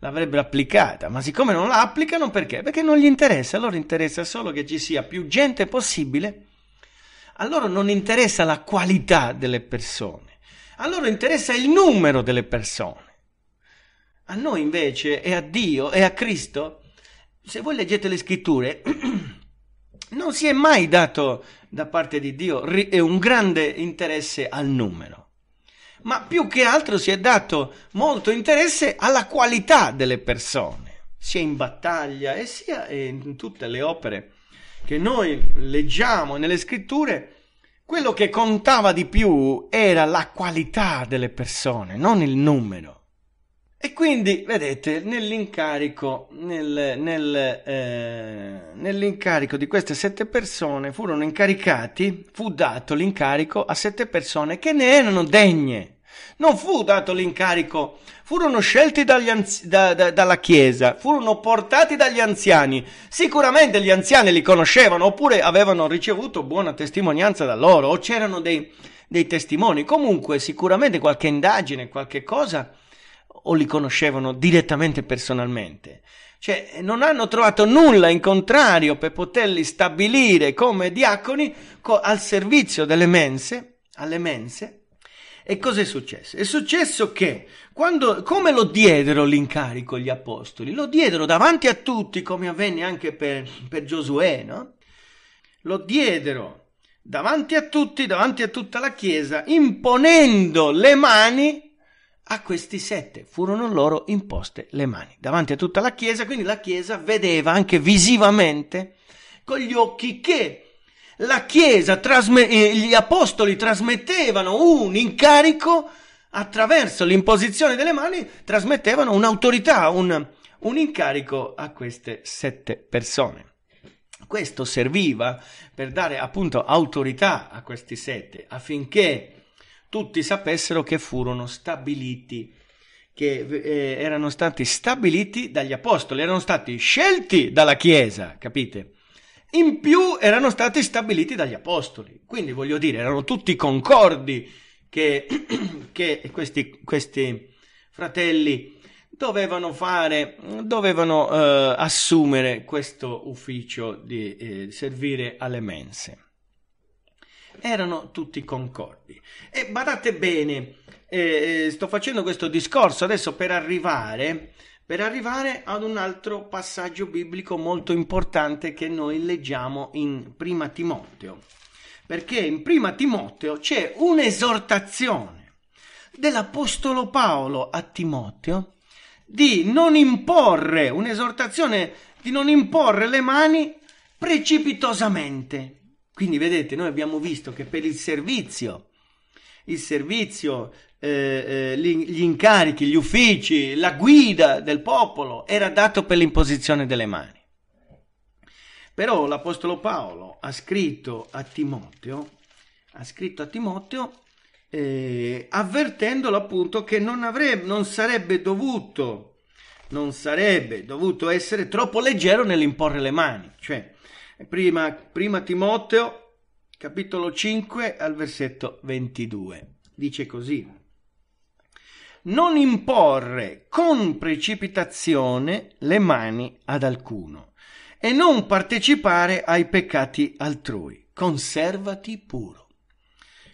l'avrebbero applicata, ma siccome non la applicano perché? Perché non gli interessa, a loro interessa solo che ci sia più gente possibile, a loro non interessa la qualità delle persone, a loro interessa il numero delle persone. A noi invece e a Dio e a Cristo, se voi leggete le scritture, non si è mai dato da parte di Dio eh, un grande interesse al numero, ma più che altro si è dato molto interesse alla qualità delle persone, sia in battaglia e sia in tutte le opere che noi leggiamo nelle scritture. Quello che contava di più era la qualità delle persone, non il numero. E quindi, vedete, nell'incarico, nel, nel, eh, nell'incarico di queste sette persone furono incaricati, fu dato l'incarico a sette persone che ne erano degne. Non fu dato l'incarico, furono scelti anzi- da, da, dalla Chiesa, furono portati dagli anziani. Sicuramente gli anziani li conoscevano oppure avevano ricevuto buona testimonianza da loro o c'erano dei, dei testimoni. Comunque, sicuramente qualche indagine, qualche cosa o li conoscevano direttamente personalmente. Cioè, non hanno trovato nulla in contrario per poterli stabilire come diaconi co- al servizio delle mense, alle mense. E cosa è successo? È successo che, quando, come lo diedero l'incarico gli apostoli? Lo diedero davanti a tutti, come avvenne anche per, per Giosuè, no? Lo diedero davanti a tutti, davanti a tutta la Chiesa, imponendo le mani a questi sette furono loro imposte le mani davanti a tutta la Chiesa, quindi la Chiesa vedeva anche visivamente con gli occhi che la Chiesa, trasme- eh, gli apostoli trasmettevano un incarico attraverso l'imposizione delle mani, trasmettevano un'autorità, un, un incarico a queste sette persone. Questo serviva per dare appunto autorità a questi sette affinché tutti sapessero che furono stabiliti, che eh, erano stati stabiliti dagli apostoli, erano stati scelti dalla Chiesa, capite? In più erano stati stabiliti dagli apostoli, quindi voglio dire, erano tutti concordi che, che questi, questi, fratelli dovevano fare, dovevano eh, assumere questo ufficio di eh, servire alle mense erano tutti concordi. E badate bene, eh, eh, sto facendo questo discorso adesso per arrivare, per arrivare ad un altro passaggio biblico molto importante che noi leggiamo in Prima Timoteo. Perché in Prima Timoteo c'è un'esortazione dell'Apostolo Paolo a Timoteo di non imporre, un'esortazione di non imporre le mani precipitosamente quindi vedete, noi abbiamo visto che per il servizio, il servizio, eh, eh, gli incarichi, gli uffici, la guida del popolo era dato per l'imposizione delle mani. Però l'Apostolo Paolo ha scritto a Timoteo, ha scritto a Timoteo eh, avvertendolo appunto che non, avrebbe, non, sarebbe dovuto, non sarebbe dovuto essere troppo leggero nell'imporre le mani, cioè Prima, prima Timoteo, capitolo 5, al versetto 22. Dice così. Non imporre con precipitazione le mani ad alcuno e non partecipare ai peccati altrui. Conservati puro.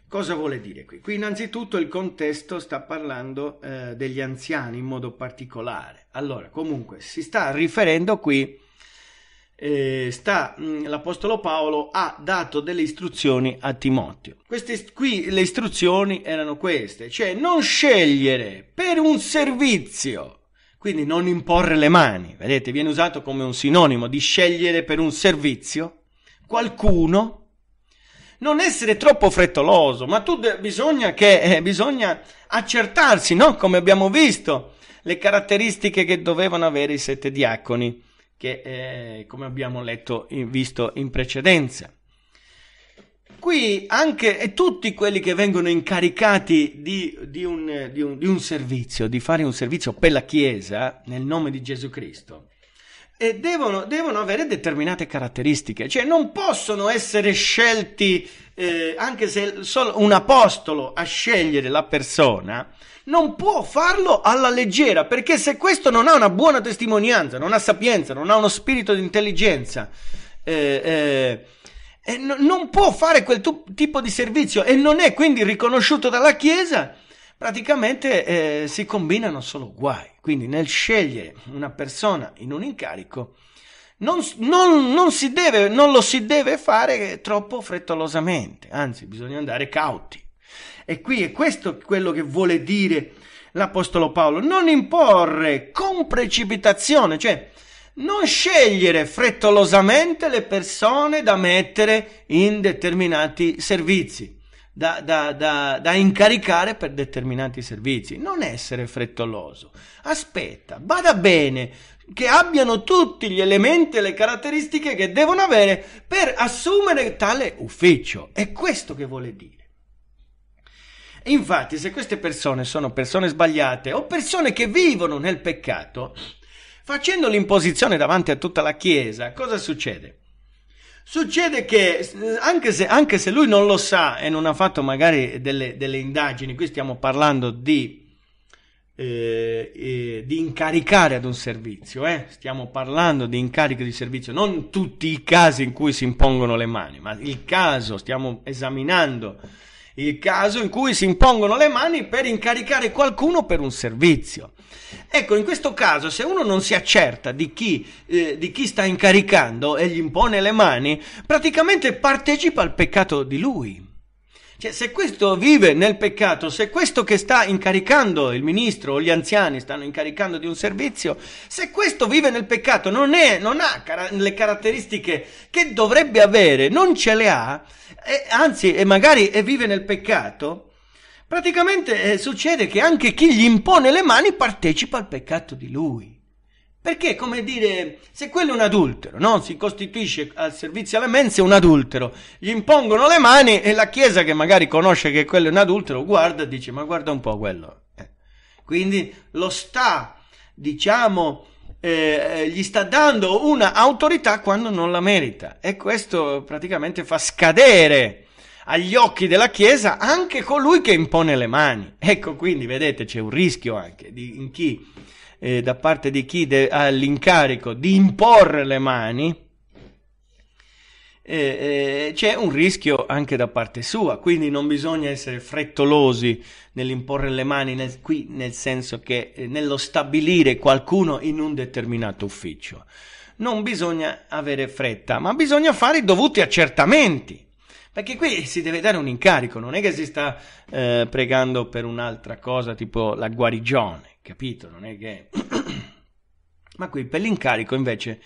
Cosa vuole dire qui? Qui innanzitutto il contesto sta parlando eh, degli anziani in modo particolare. Allora, comunque, si sta riferendo qui eh, sta mh, mm, l'Apostolo Paolo ha dato delle istruzioni a Timoteo. Queste qui le istruzioni erano queste, cioè non scegliere per un servizio, quindi non imporre le mani, vedete, viene usato come un sinonimo di scegliere per un servizio qualcuno. Non essere troppo frettoloso, ma tu de- bisogna, che, eh, bisogna accertarsi, no? come abbiamo visto, le caratteristiche che dovevano avere i sette diaconi che eh, come abbiamo letto, in, visto in precedenza. Qui anche e tutti quelli che vengono incaricati di, di, un, di, un, di un servizio, di fare un servizio per la Chiesa nel nome di Gesù Cristo, e devono, devono, avere determinate caratteristiche, cioè non possono essere scelti eh, anche se solo un apostolo a scegliere la persona, non può farlo alla leggera, perché se questo non ha una buona testimonianza, non ha sapienza, non ha uno spirito di intelligenza, eh, eh, no, non può fare quel tu- tipo di servizio e non è quindi riconosciuto dalla Chiesa, praticamente eh, si combinano solo guai. Quindi nel scegliere una persona in un incarico, non, non, non, si deve, non lo si deve fare troppo frettolosamente, anzi bisogna andare cauti. E qui è questo quello che vuole dire l'Apostolo Paolo, non imporre con precipitazione, cioè non scegliere frettolosamente le persone da mettere in determinati servizi, da, da, da, da, incaricare per determinati servizi, non essere frettoloso. Aspetta, vada bene, che abbiano tutti gli elementi e le caratteristiche che devono avere per assumere tale ufficio. È questo che vuole dire. Infatti, se queste persone sono persone sbagliate o persone che vivono nel peccato, facendo l'imposizione davanti a tutta la Chiesa, cosa succede? Succede che, anche se, anche se lui non lo sa e non ha fatto magari delle, delle indagini, qui stiamo parlando di eh, eh, di incaricare ad un servizio, eh? stiamo parlando di incarico di servizio, non tutti i casi in cui si impongono le mani, ma il caso, stiamo esaminando il caso in cui si impongono le mani per incaricare qualcuno per un servizio. Ecco, in questo caso, se uno non si accerta di chi, eh, di chi sta incaricando e gli impone le mani, praticamente partecipa al peccato di lui. Cioè, se questo vive nel peccato, se questo che sta incaricando il ministro o gli anziani stanno incaricando di un servizio, se questo vive nel peccato, non, è, non ha car- le caratteristiche che dovrebbe avere, non ce le ha, e, anzi, e magari e vive nel peccato, praticamente eh, succede che anche chi gli impone le mani partecipa al peccato di lui. Perché, come dire, se quello è un adultero, no? si costituisce al servizio alle mense un adultero, gli impongono le mani e la Chiesa che magari conosce che quello è un adultero guarda e dice ma guarda un po' quello. Eh. Quindi lo sta, diciamo, eh, eh gli sta dando una autorità quando non la merita e questo praticamente fa scadere agli occhi della Chiesa anche colui che impone le mani. Ecco, quindi vedete c'è un rischio anche di, in chi eh, da parte di chi de- ha l'incarico di imporre le mani, eh, eh, c'è un rischio anche da parte sua, quindi non bisogna essere frettolosi nell'imporre le mani nel, qui, nel senso che eh, nello stabilire qualcuno in un determinato ufficio. Non bisogna avere fretta, ma bisogna fare i dovuti accertamenti. Perché qui si deve dare un incarico, non è che si sta eh, pregando per un'altra cosa tipo la guarigione capito? Non è che... Ma qui per l'incarico invece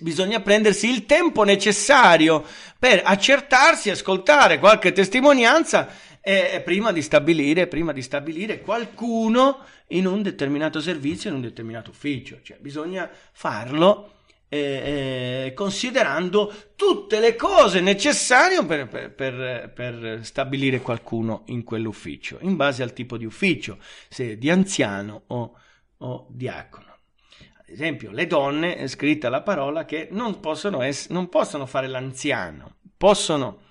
bisogna prendersi il tempo necessario per accertarsi, ascoltare qualche testimonianza e prima di stabilire, prima di stabilire qualcuno in un determinato servizio, in un determinato ufficio. Cioè bisogna farlo eh, eh, considerando tutte le cose necessarie per, per, per, per, stabilire qualcuno in quell'ufficio, in base al tipo di ufficio, se di anziano o, o diacono. Ad esempio, le donne, è scritta la parola, che non possono, ess- non possono fare l'anziano, possono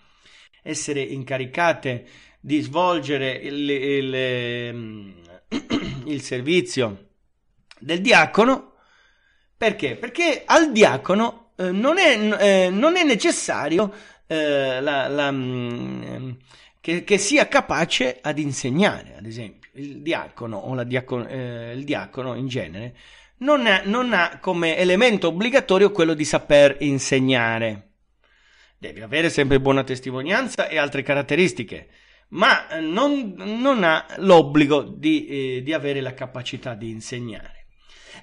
essere incaricate di svolgere il, il, ehm, il servizio del diacono, perché? Perché al diacono eh, non, è, eh, non, è, necessario eh, la, la, mh, mm, ehm, che, che, sia capace ad insegnare, ad esempio. Il diacono o diacono, eh, il diacono in genere non ha, non ha come elemento obbligatorio quello di saper insegnare. Deve avere sempre buona testimonianza e altre caratteristiche, ma eh, non, non ha l'obbligo di, eh, di avere la capacità di insegnare.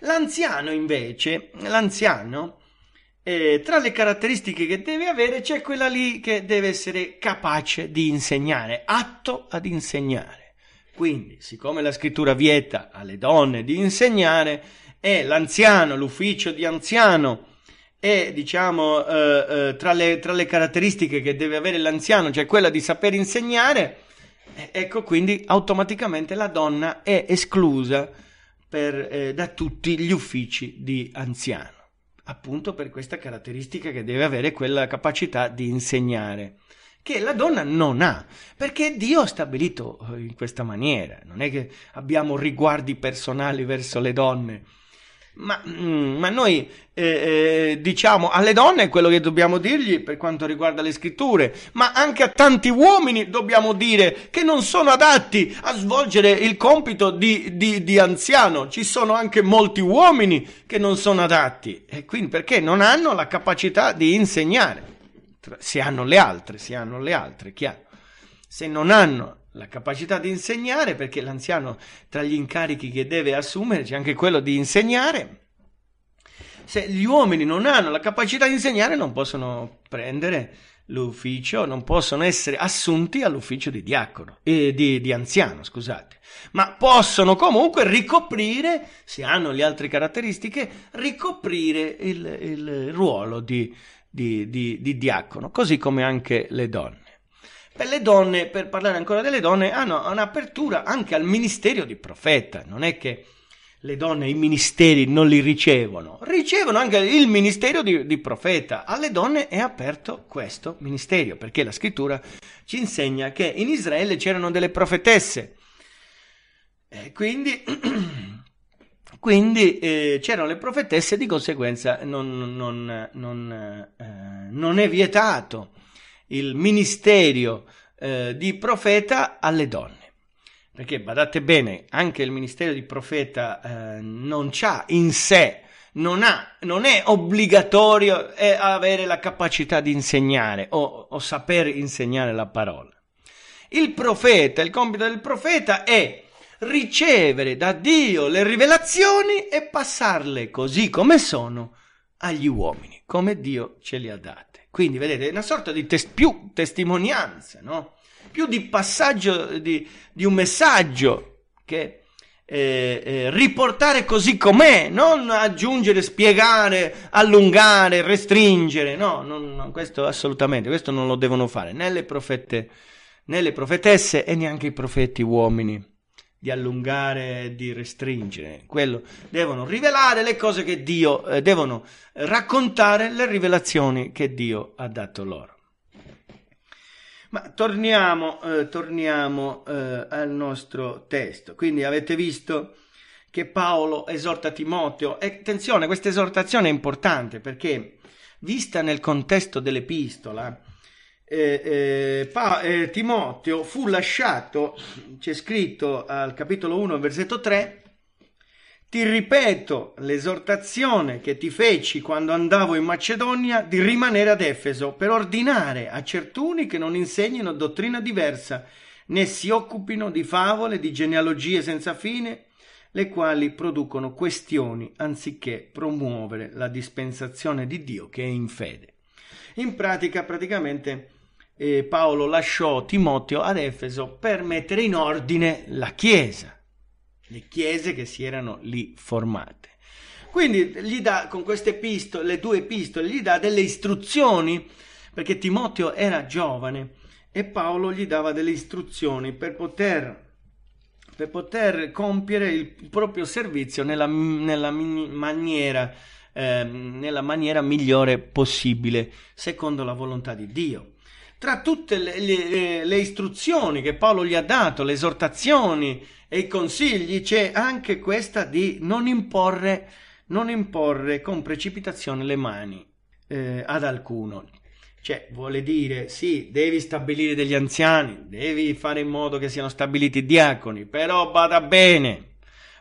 L'anziano invece, l'anziano, eh, tra le caratteristiche che deve avere c'è quella lì che deve essere capace di insegnare, atto ad insegnare. Quindi, siccome la scrittura vieta alle donne di insegnare, è l'anziano, l'ufficio di anziano, e diciamo eh, eh, tra, le, tra, le, caratteristiche che deve avere l'anziano, cioè quella di saper insegnare, eh, ecco quindi automaticamente la donna è esclusa per, eh, da tutti gli uffici di anziano, appunto per questa caratteristica che deve avere quella capacità di insegnare che la donna non ha, perché Dio ha stabilito eh, in questa maniera, non è che abbiamo riguardi personali verso le donne, ma, mm, ma noi eh, eh, diciamo alle donne quello che dobbiamo dirgli per quanto riguarda le scritture, ma anche a tanti uomini dobbiamo dire che non sono adatti a svolgere il compito di, di, di anziano. Ci sono anche molti uomini che non sono adatti e quindi perché non hanno la capacità di insegnare. Se hanno le altre, se hanno le altre, chiaro. Se non hanno la capacità di insegnare, perché l'anziano tra gli incarichi che deve assumere c'è anche quello di insegnare. Se gli uomini non hanno la capacità di insegnare non possono prendere l'ufficio, non possono essere assunti all'ufficio di diacono, eh, di, di anziano, scusate, ma possono comunque ricoprire, se hanno le altre caratteristiche, ricoprire il, il ruolo di, di, di diacono, così come anche le donne. Per le donne, per parlare ancora delle donne, hanno ah, un'apertura anche al ministero di profeta. Non è che le donne i ministeri non li ricevono, ricevono anche il ministero di, di, profeta. Alle donne è aperto questo ministero, perché la scrittura ci insegna che in Israele c'erano delle profetesse. E quindi, quindi eh, c'erano le profetesse, di conseguenza non, non, non, eh, non eh, è vietato il ministerio eh, di profeta alle donne. Perché badate bene, anche il ministero di profeta eh, non ha in sé, non, ha, non è obbligatorio eh, avere la capacità di insegnare o, o saper insegnare la parola. Il profeta, il compito del profeta è ricevere da Dio le rivelazioni e passarle così come sono agli uomini, come Dio ce le ha date. Quindi, vedete, è una sorta di tes- più testimonianza, no? più di passaggio di, di un messaggio che eh, eh, riportare così com'è, non aggiungere, spiegare, allungare, restringere, no, non, no, questo assolutamente, questo non lo devono fare né le, profette, né le profetesse e neanche i profeti uomini di allungare, di restringere. Quello devono rivelare le cose che Dio, eh, devono raccontare le rivelazioni che Dio ha dato loro. Ma torniamo, eh, torniamo eh, al nostro testo. Quindi avete visto che Paolo esorta Timoteo. E attenzione, questa esortazione è importante perché, vista nel contesto dell'epistola, eh, pa, eh, Timoteo fu lasciato, c'è scritto al capitolo 1, versetto 3, ti ripeto l'esortazione che ti feci quando andavo in Macedonia di rimanere ad Efeso per ordinare a certuni che non insegnino dottrina diversa, né si occupino di favole, di genealogie senza fine, le quali producono questioni anziché promuovere la dispensazione di Dio che è in fede. In pratica, praticamente, eh, Paolo lasciò Timoteo ad Efeso per mettere in ordine la Chiesa, le chiese che si erano lì formate. Quindi gli dà, con queste epistole, le due epistole, gli dà delle istruzioni, perché Timoteo era giovane e Paolo gli dava delle istruzioni per poter per poter compiere il proprio servizio nella, nella, maniera, eh, nella, maniera, migliore possibile, secondo la volontà di Dio tra tutte le, le, le istruzioni che Paolo gli ha dato, le esortazioni e i consigli, c'è anche questa di non imporre, non imporre con precipitazione le mani eh, ad alcuno. Cioè, vuole dire, sì, devi stabilire degli anziani, devi fare in modo che siano stabiliti diaconi, però vada bene,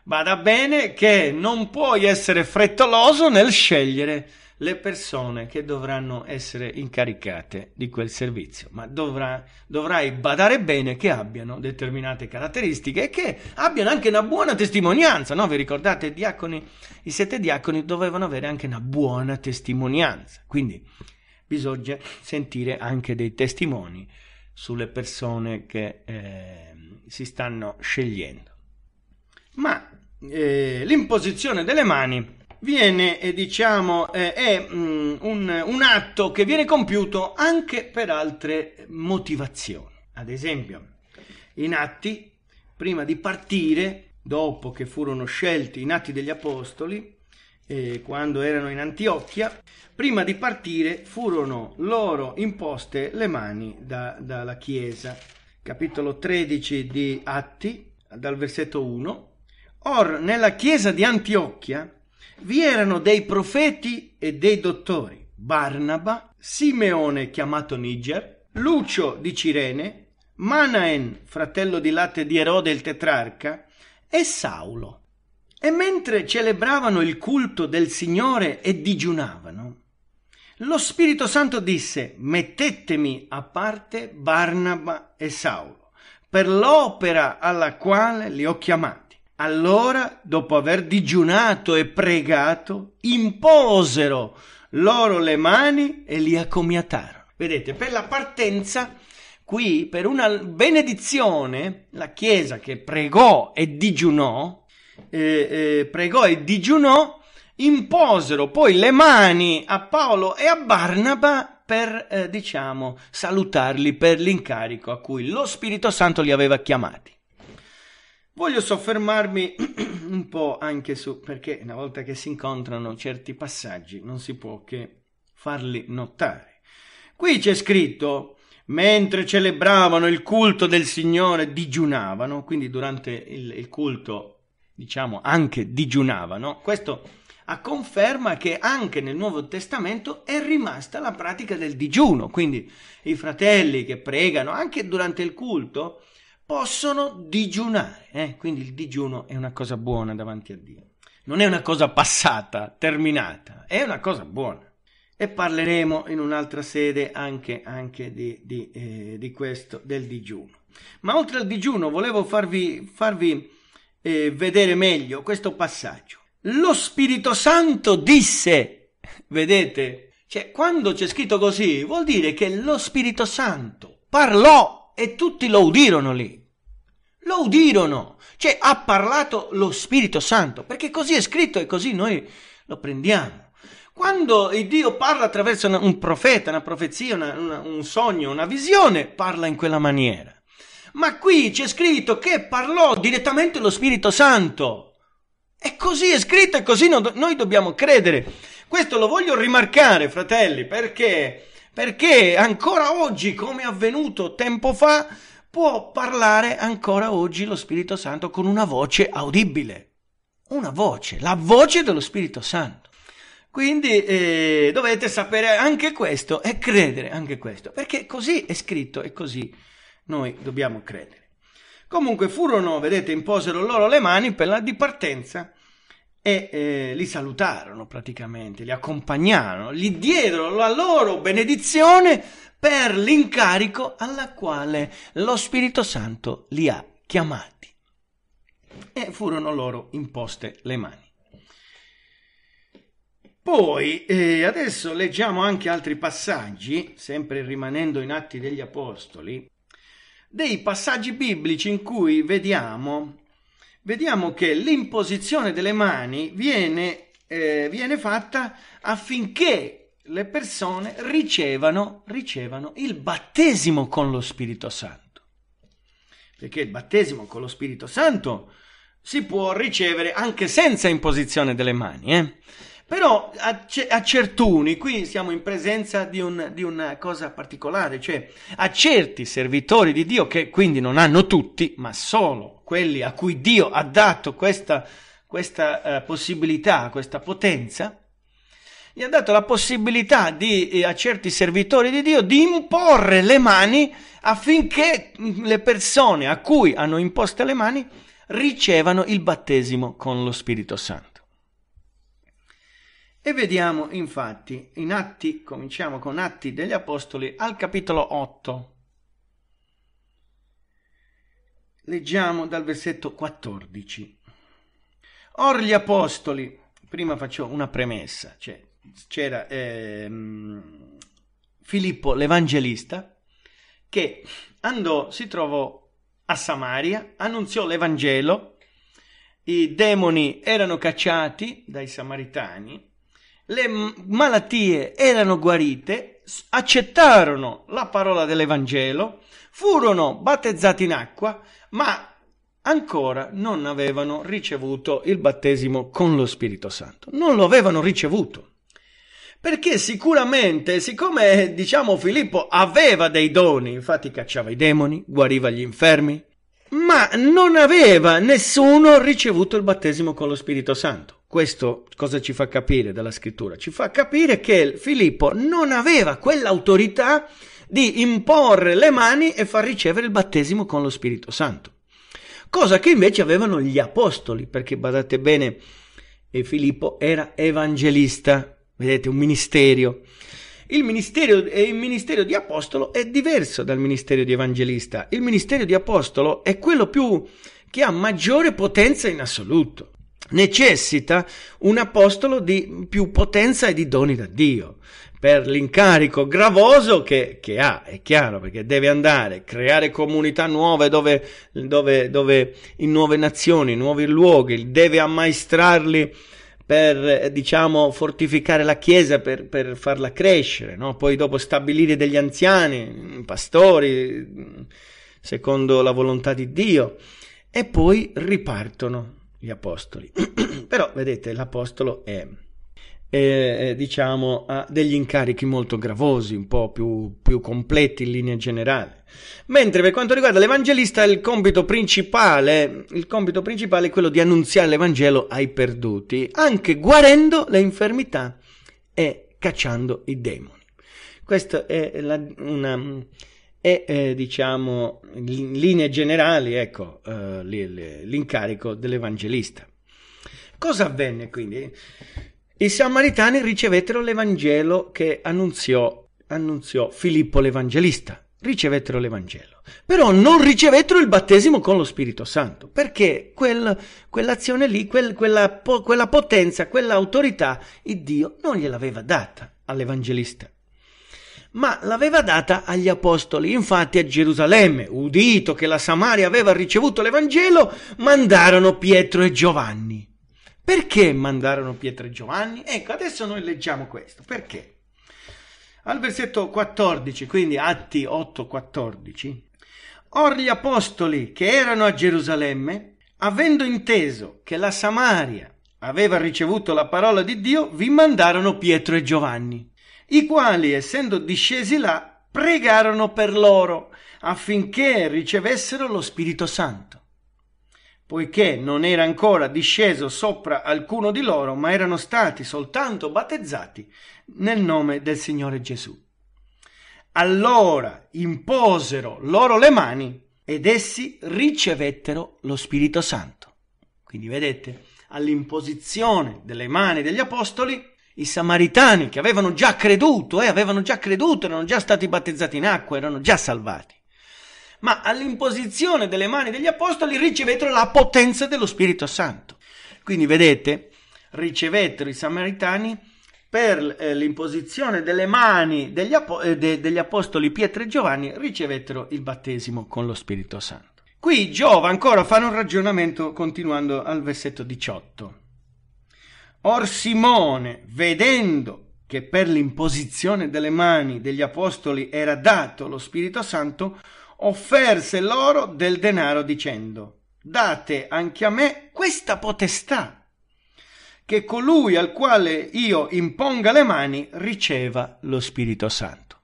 vada bene che non puoi essere frettoloso nel scegliere le persone che dovranno essere incaricate di quel servizio, ma dovrà, dovrai badare bene che abbiano determinate caratteristiche e che abbiano anche una buona testimonianza. No? Vi ricordate, diaconi, i sette diaconi dovevano avere anche una buona testimonianza, quindi bisogna sentire anche dei testimoni sulle persone che eh, si stanno scegliendo. Ma eh, l'imposizione delle mani viene, eh, diciamo, eh, è mm, un, un atto che viene compiuto anche per altre motivazioni. Ad esempio, in atti, prima di partire, dopo che furono scelti in atti degli apostoli, eh, quando erano in Antiochia, prima di partire furono loro imposte le mani da, dalla Chiesa. Capitolo 13 di Atti, dal versetto 1. Or nella Chiesa di Antiochia vi erano dei profeti e dei dottori, Barnaba, Simeone chiamato Niger, Lucio di Cirene, Manaen, fratello di latte di Erode il tetrarca, e Saulo. E mentre celebravano il culto del Signore e digiunavano, lo Spirito Santo disse, mettetemi a parte Barnaba e Saulo, per l'opera alla quale li ho chiamati. Allora, dopo aver digiunato e pregato, imposero loro le mani e li accomiatarono. Vedete, per la partenza, qui, per una benedizione, la Chiesa che pregò e digiunò, eh, eh, pregò e digiunò, imposero poi le mani a Paolo e a Barnaba per, eh, diciamo, salutarli per l'incarico a cui lo Spirito Santo li aveva chiamati. Voglio soffermarmi un po' anche su, perché una volta che si incontrano certi passaggi non si può che farli notare. Qui c'è scritto, mentre celebravano il culto del Signore, digiunavano, quindi durante il, il culto, diciamo, anche digiunavano. Questo a conferma che anche nel Nuovo Testamento è rimasta la pratica del digiuno, quindi i fratelli che pregano anche durante il culto, possono digiunare. Eh? Quindi il digiuno è una cosa buona davanti a Dio. Non è una cosa passata, terminata, è una cosa buona. E parleremo in un'altra sede anche, anche di, di, eh, di, questo, del digiuno. Ma oltre al digiuno volevo farvi, farvi eh, vedere meglio questo passaggio. Lo Spirito Santo disse, vedete, cioè quando c'è scritto così vuol dire che lo Spirito Santo parlò e tutti lo udirono lì. Lo udirono, cioè ha parlato lo Spirito Santo, perché così è scritto e così noi lo prendiamo. Quando Dio parla attraverso un profeta, una profezia, una, una, un sogno, una visione, parla in quella maniera. Ma qui c'è scritto che parlò direttamente lo Spirito Santo. E così è scritto e così no, noi dobbiamo credere. Questo lo voglio rimarcare, fratelli, perché perché ancora oggi, come è avvenuto tempo fa, può parlare ancora oggi lo Spirito Santo con una voce audibile. Una voce, la voce dello Spirito Santo. Quindi eh, dovete sapere anche questo e credere anche questo, perché così è scritto e così noi dobbiamo credere. Comunque furono, vedete, imposero loro le mani per la dipartenza e eh, li salutarono praticamente, li accompagnarono, gli diedero la loro benedizione per l'incarico alla quale lo Spirito Santo li ha chiamati. E furono loro imposte le mani. Poi eh, adesso leggiamo anche altri passaggi, sempre rimanendo in Atti degli Apostoli, dei passaggi biblici in cui vediamo vediamo che l'imposizione delle mani viene, eh, viene fatta affinché le persone ricevano, ricevano il battesimo con lo Spirito Santo. Perché il battesimo con lo Spirito Santo si può ricevere anche senza imposizione delle mani. Eh? Però a, a certuni, qui siamo in presenza di, un, di una cosa particolare, cioè a certi servitori di Dio, che quindi non hanno tutti, ma solo quelli a cui Dio ha dato questa, questa eh, possibilità, questa potenza, gli ha dato la possibilità di, eh, a certi servitori di Dio di imporre le mani affinché le persone a cui hanno imposto le mani ricevano il battesimo con lo Spirito Santo. E vediamo infatti in Atti, cominciamo con Atti degli Apostoli al capitolo 8. Leggiamo dal versetto 14. Or gli Apostoli, prima faccio una premessa, cioè c'era eh, Filippo l'Evangelista che andò, si trovò a Samaria, annunziò l'Evangelo, i demoni erano cacciati dai Samaritani le malattie erano guarite, accettarono la parola dell'Evangelo, furono battezzati in acqua, ma ancora non avevano ricevuto il battesimo con lo Spirito Santo. Non lo avevano ricevuto. Perché sicuramente, siccome diciamo Filippo aveva dei doni, infatti cacciava i demoni, guariva gli infermi, ma non aveva nessuno ricevuto il battesimo con lo Spirito Santo. Questo cosa ci fa capire dalla scrittura? Ci fa capire che Filippo non aveva quell'autorità di imporre le mani e far ricevere il battesimo con lo Spirito Santo, cosa che invece avevano gli apostoli, perché badate bene, Filippo era evangelista, vedete, un ministero. Il ministero, il ministero di apostolo è diverso dal ministero di evangelista. Il ministero di apostolo è quello più, che ha maggiore potenza in assoluto necessita un apostolo di più potenza e di doni da Dio per l'incarico gravoso che, che ha, è chiaro, perché deve andare, creare comunità nuove dove, dove, dove in nuove nazioni, in nuovi luoghi, deve ammaestrarli per diciamo fortificare la chiesa per, per farla crescere, no? poi dopo stabilire degli anziani, pastori, secondo la volontà di Dio, e poi ripartono gli apostoli. Però vedete, l'apostolo è, è, diciamo, ha degli incarichi molto gravosi, un po' più, più completi in linea generale. Mentre per quanto riguarda l'evangelista, il compito principale, il compito principale è quello di annunziare l'Evangelo ai perduti, anche guarendo le infermità e cacciando i demoni. Questa è la, una e eh, diciamo in linee generali ecco, eh, l'incarico dell'evangelista. Cosa avvenne quindi? I samaritani ricevettero l'Evangelo che annunziò, annunziò Filippo l'Evangelista, ricevettero l'Evangelo, però non ricevettero il battesimo con lo Spirito Santo, perché quel, quell'azione lì, quel, quella, quella potenza, quell'autorità, il Dio non gliel'aveva data all'Evangelista ma l'aveva data agli apostoli. Infatti a Gerusalemme, udito che la Samaria aveva ricevuto l'Evangelo, mandarono Pietro e Giovanni. Perché mandarono Pietro e Giovanni? Ecco, adesso noi leggiamo questo. Perché? Al versetto 14, quindi Atti 8, 14. Or gli apostoli che erano a Gerusalemme, avendo inteso che la Samaria aveva ricevuto la parola di Dio, vi mandarono Pietro e Giovanni i quali, essendo discesi là, pregarono per loro affinché ricevessero lo Spirito Santo, poiché non era ancora disceso sopra alcuno di loro, ma erano stati soltanto battezzati nel nome del Signore Gesù. Allora imposero loro le mani ed essi ricevettero lo Spirito Santo. Quindi vedete, all'imposizione delle mani degli apostoli i samaritani che avevano già creduto, eh, avevano già creduto, erano già stati battezzati in acqua, erano già salvati. Ma all'imposizione delle mani degli apostoli ricevettero la potenza dello Spirito Santo. Quindi vedete, ricevettero i samaritani per eh, l'imposizione delle mani degli, apo- eh, de- degli apostoli Pietro e Giovanni, ricevettero il battesimo con lo Spirito Santo. Qui Giova ancora fa un ragionamento continuando al versetto 18. Or Simone, vedendo che per l'imposizione delle mani degli apostoli era dato lo Spirito Santo, offerse loro del denaro dicendo, date anche a me questa potestà, che colui al quale io imponga le mani riceva lo Spirito Santo.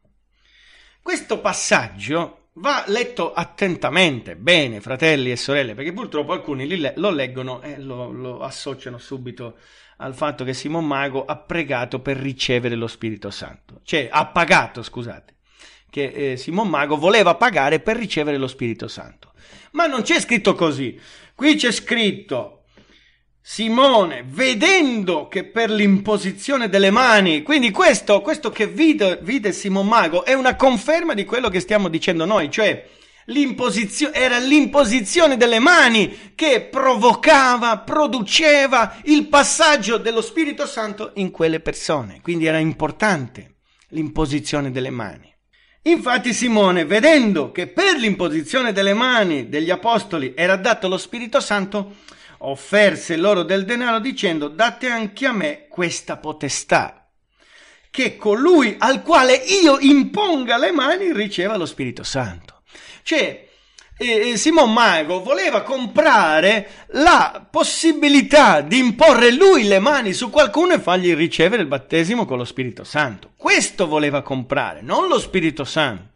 Questo passaggio va letto attentamente, bene, fratelli e sorelle, perché purtroppo alcuni lo leggono e lo, lo associano subito al fatto che Simon Mago ha pregato per ricevere lo Spirito Santo, cioè ha pagato, scusate, che eh, Simon Mago voleva pagare per ricevere lo Spirito Santo. Ma non c'è scritto così. Qui c'è scritto Simone, vedendo che per l'imposizione delle mani, quindi questo, questo che vide, vide Simon Mago è una conferma di quello che stiamo dicendo noi, cioè L'imposizio- era l'imposizione delle mani che provocava, produceva il passaggio dello Spirito Santo in quelle persone. Quindi era importante l'imposizione delle mani. Infatti Simone, vedendo che per l'imposizione delle mani degli apostoli era dato lo Spirito Santo, offerse loro del denaro dicendo date anche a me questa potestà, che colui al quale io imponga le mani riceva lo Spirito Santo. Cioè, eh, Simon Mago voleva comprare la possibilità di imporre lui le mani su qualcuno e fargli ricevere il battesimo con lo Spirito Santo. Questo voleva comprare, non lo Spirito Santo.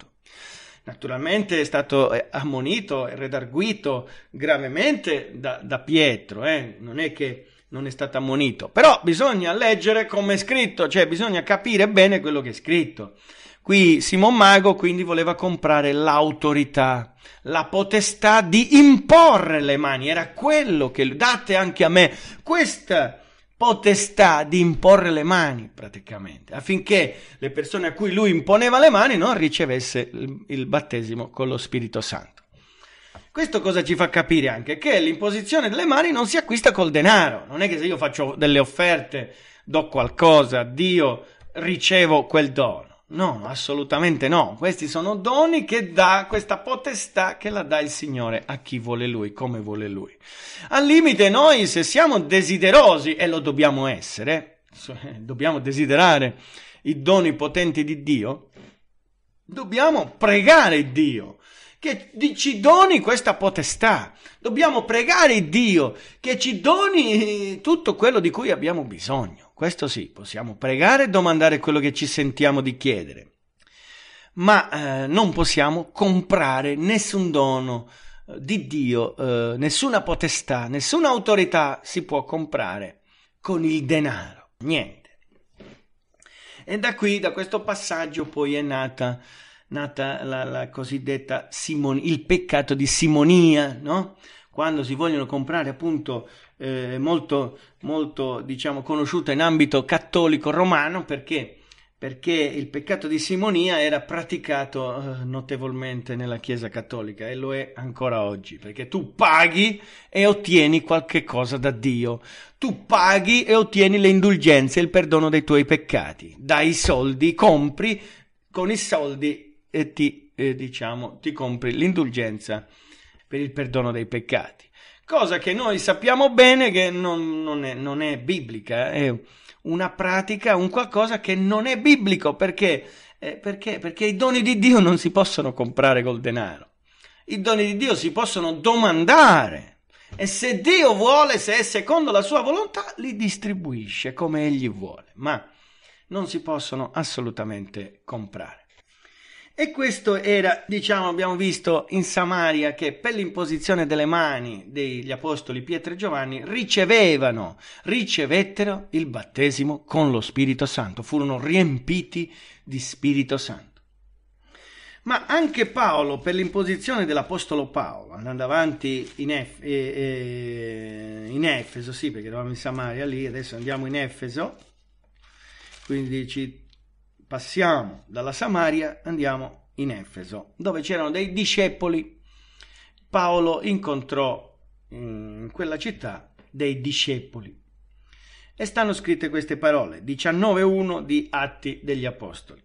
Naturalmente è stato eh, ammonito e redarguito gravemente da, da Pietro, eh? non è che non è stato ammonito, però bisogna leggere come è scritto, cioè bisogna capire bene quello che è scritto. Qui Simon Mago quindi voleva comprare l'autorità, la potestà di imporre le mani, era quello che date anche a me, questa potestà di imporre le mani praticamente, affinché le persone a cui lui imponeva le mani non ricevesse il battesimo con lo Spirito Santo. Questo cosa ci fa capire anche? Che l'imposizione delle mani non si acquista col denaro, non è che se io faccio delle offerte, do qualcosa, Dio ricevo quel dono no, assolutamente no. Questi sono doni che dà questa potestà che la dà il Signore a chi vuole Lui, come vuole Lui. Al limite noi se siamo desiderosi, e lo dobbiamo essere, eh, dobbiamo desiderare i doni potenti di Dio, dobbiamo pregare Dio che ci doni questa potestà. Dobbiamo pregare Dio che ci doni eh, tutto quello di cui abbiamo bisogno. Questo sì, possiamo pregare e domandare quello che ci sentiamo di chiedere, ma eh, non possiamo comprare nessun dono eh, di Dio, eh, nessuna potestà, nessuna autorità si può comprare con il denaro, niente. E da qui, da questo passaggio, poi è nata, nata la, la, cosiddetta simon- il peccato di simonia, no? Quando si vogliono comprare appunto eh, molto, molto diciamo, conosciuta in ambito cattolico romano perché, perché il peccato di simonia era praticato eh, notevolmente nella Chiesa cattolica e lo è ancora oggi, perché tu paghi e ottieni qualche cosa da Dio, tu paghi e ottieni le indulgenze e il perdono dei tuoi peccati, dai soldi, compri con i soldi e eh, ti, eh, diciamo, ti compri l'indulgenza per il perdono dei peccati cosa che noi sappiamo bene che non, non, è, non è biblica, è una pratica, un qualcosa che non è biblico, perché, eh, perché, perché i doni di Dio non si possono comprare col denaro, i doni di Dio si possono domandare. E se Dio vuole, se è secondo la sua volontà, li distribuisce come egli vuole, ma non si possono assolutamente comprare. E questo era, diciamo, abbiamo visto in Samaria che per l'imposizione delle mani degli apostoli Pietro e Giovanni ricevevano, ricevettero il battesimo con lo Spirito Santo, furono riempiti di Spirito Santo. Ma anche Paolo, per l'imposizione dell'Apostolo Paolo, andando avanti in, Ef- eh, eh, in Efeso, sì perché eravamo in Samaria lì, adesso andiamo in Efeso, quindi ci passiamo dalla Samaria, andiamo in Efeso, dove c'erano dei discepoli. Paolo incontrò mm, in quella città dei discepoli. E stanno scritte queste parole, 19.1 di Atti degli Apostoli.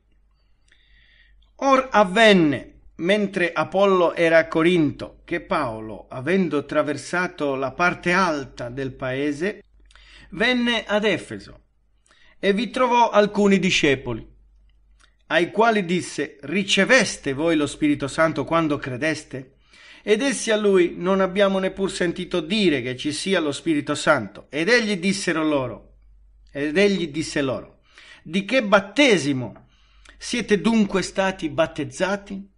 Or avvenne, mentre Apollo era a Corinto, che Paolo, avendo attraversato la parte alta del paese, venne ad Efeso e vi trovò alcuni discepoli ai quali disse Riceveste voi lo Spirito Santo quando credeste? Ed essi a lui non abbiamo neppur sentito dire che ci sia lo Spirito Santo. Ed egli dissero loro, ed egli disse loro, di che battesimo siete dunque stati battezzati?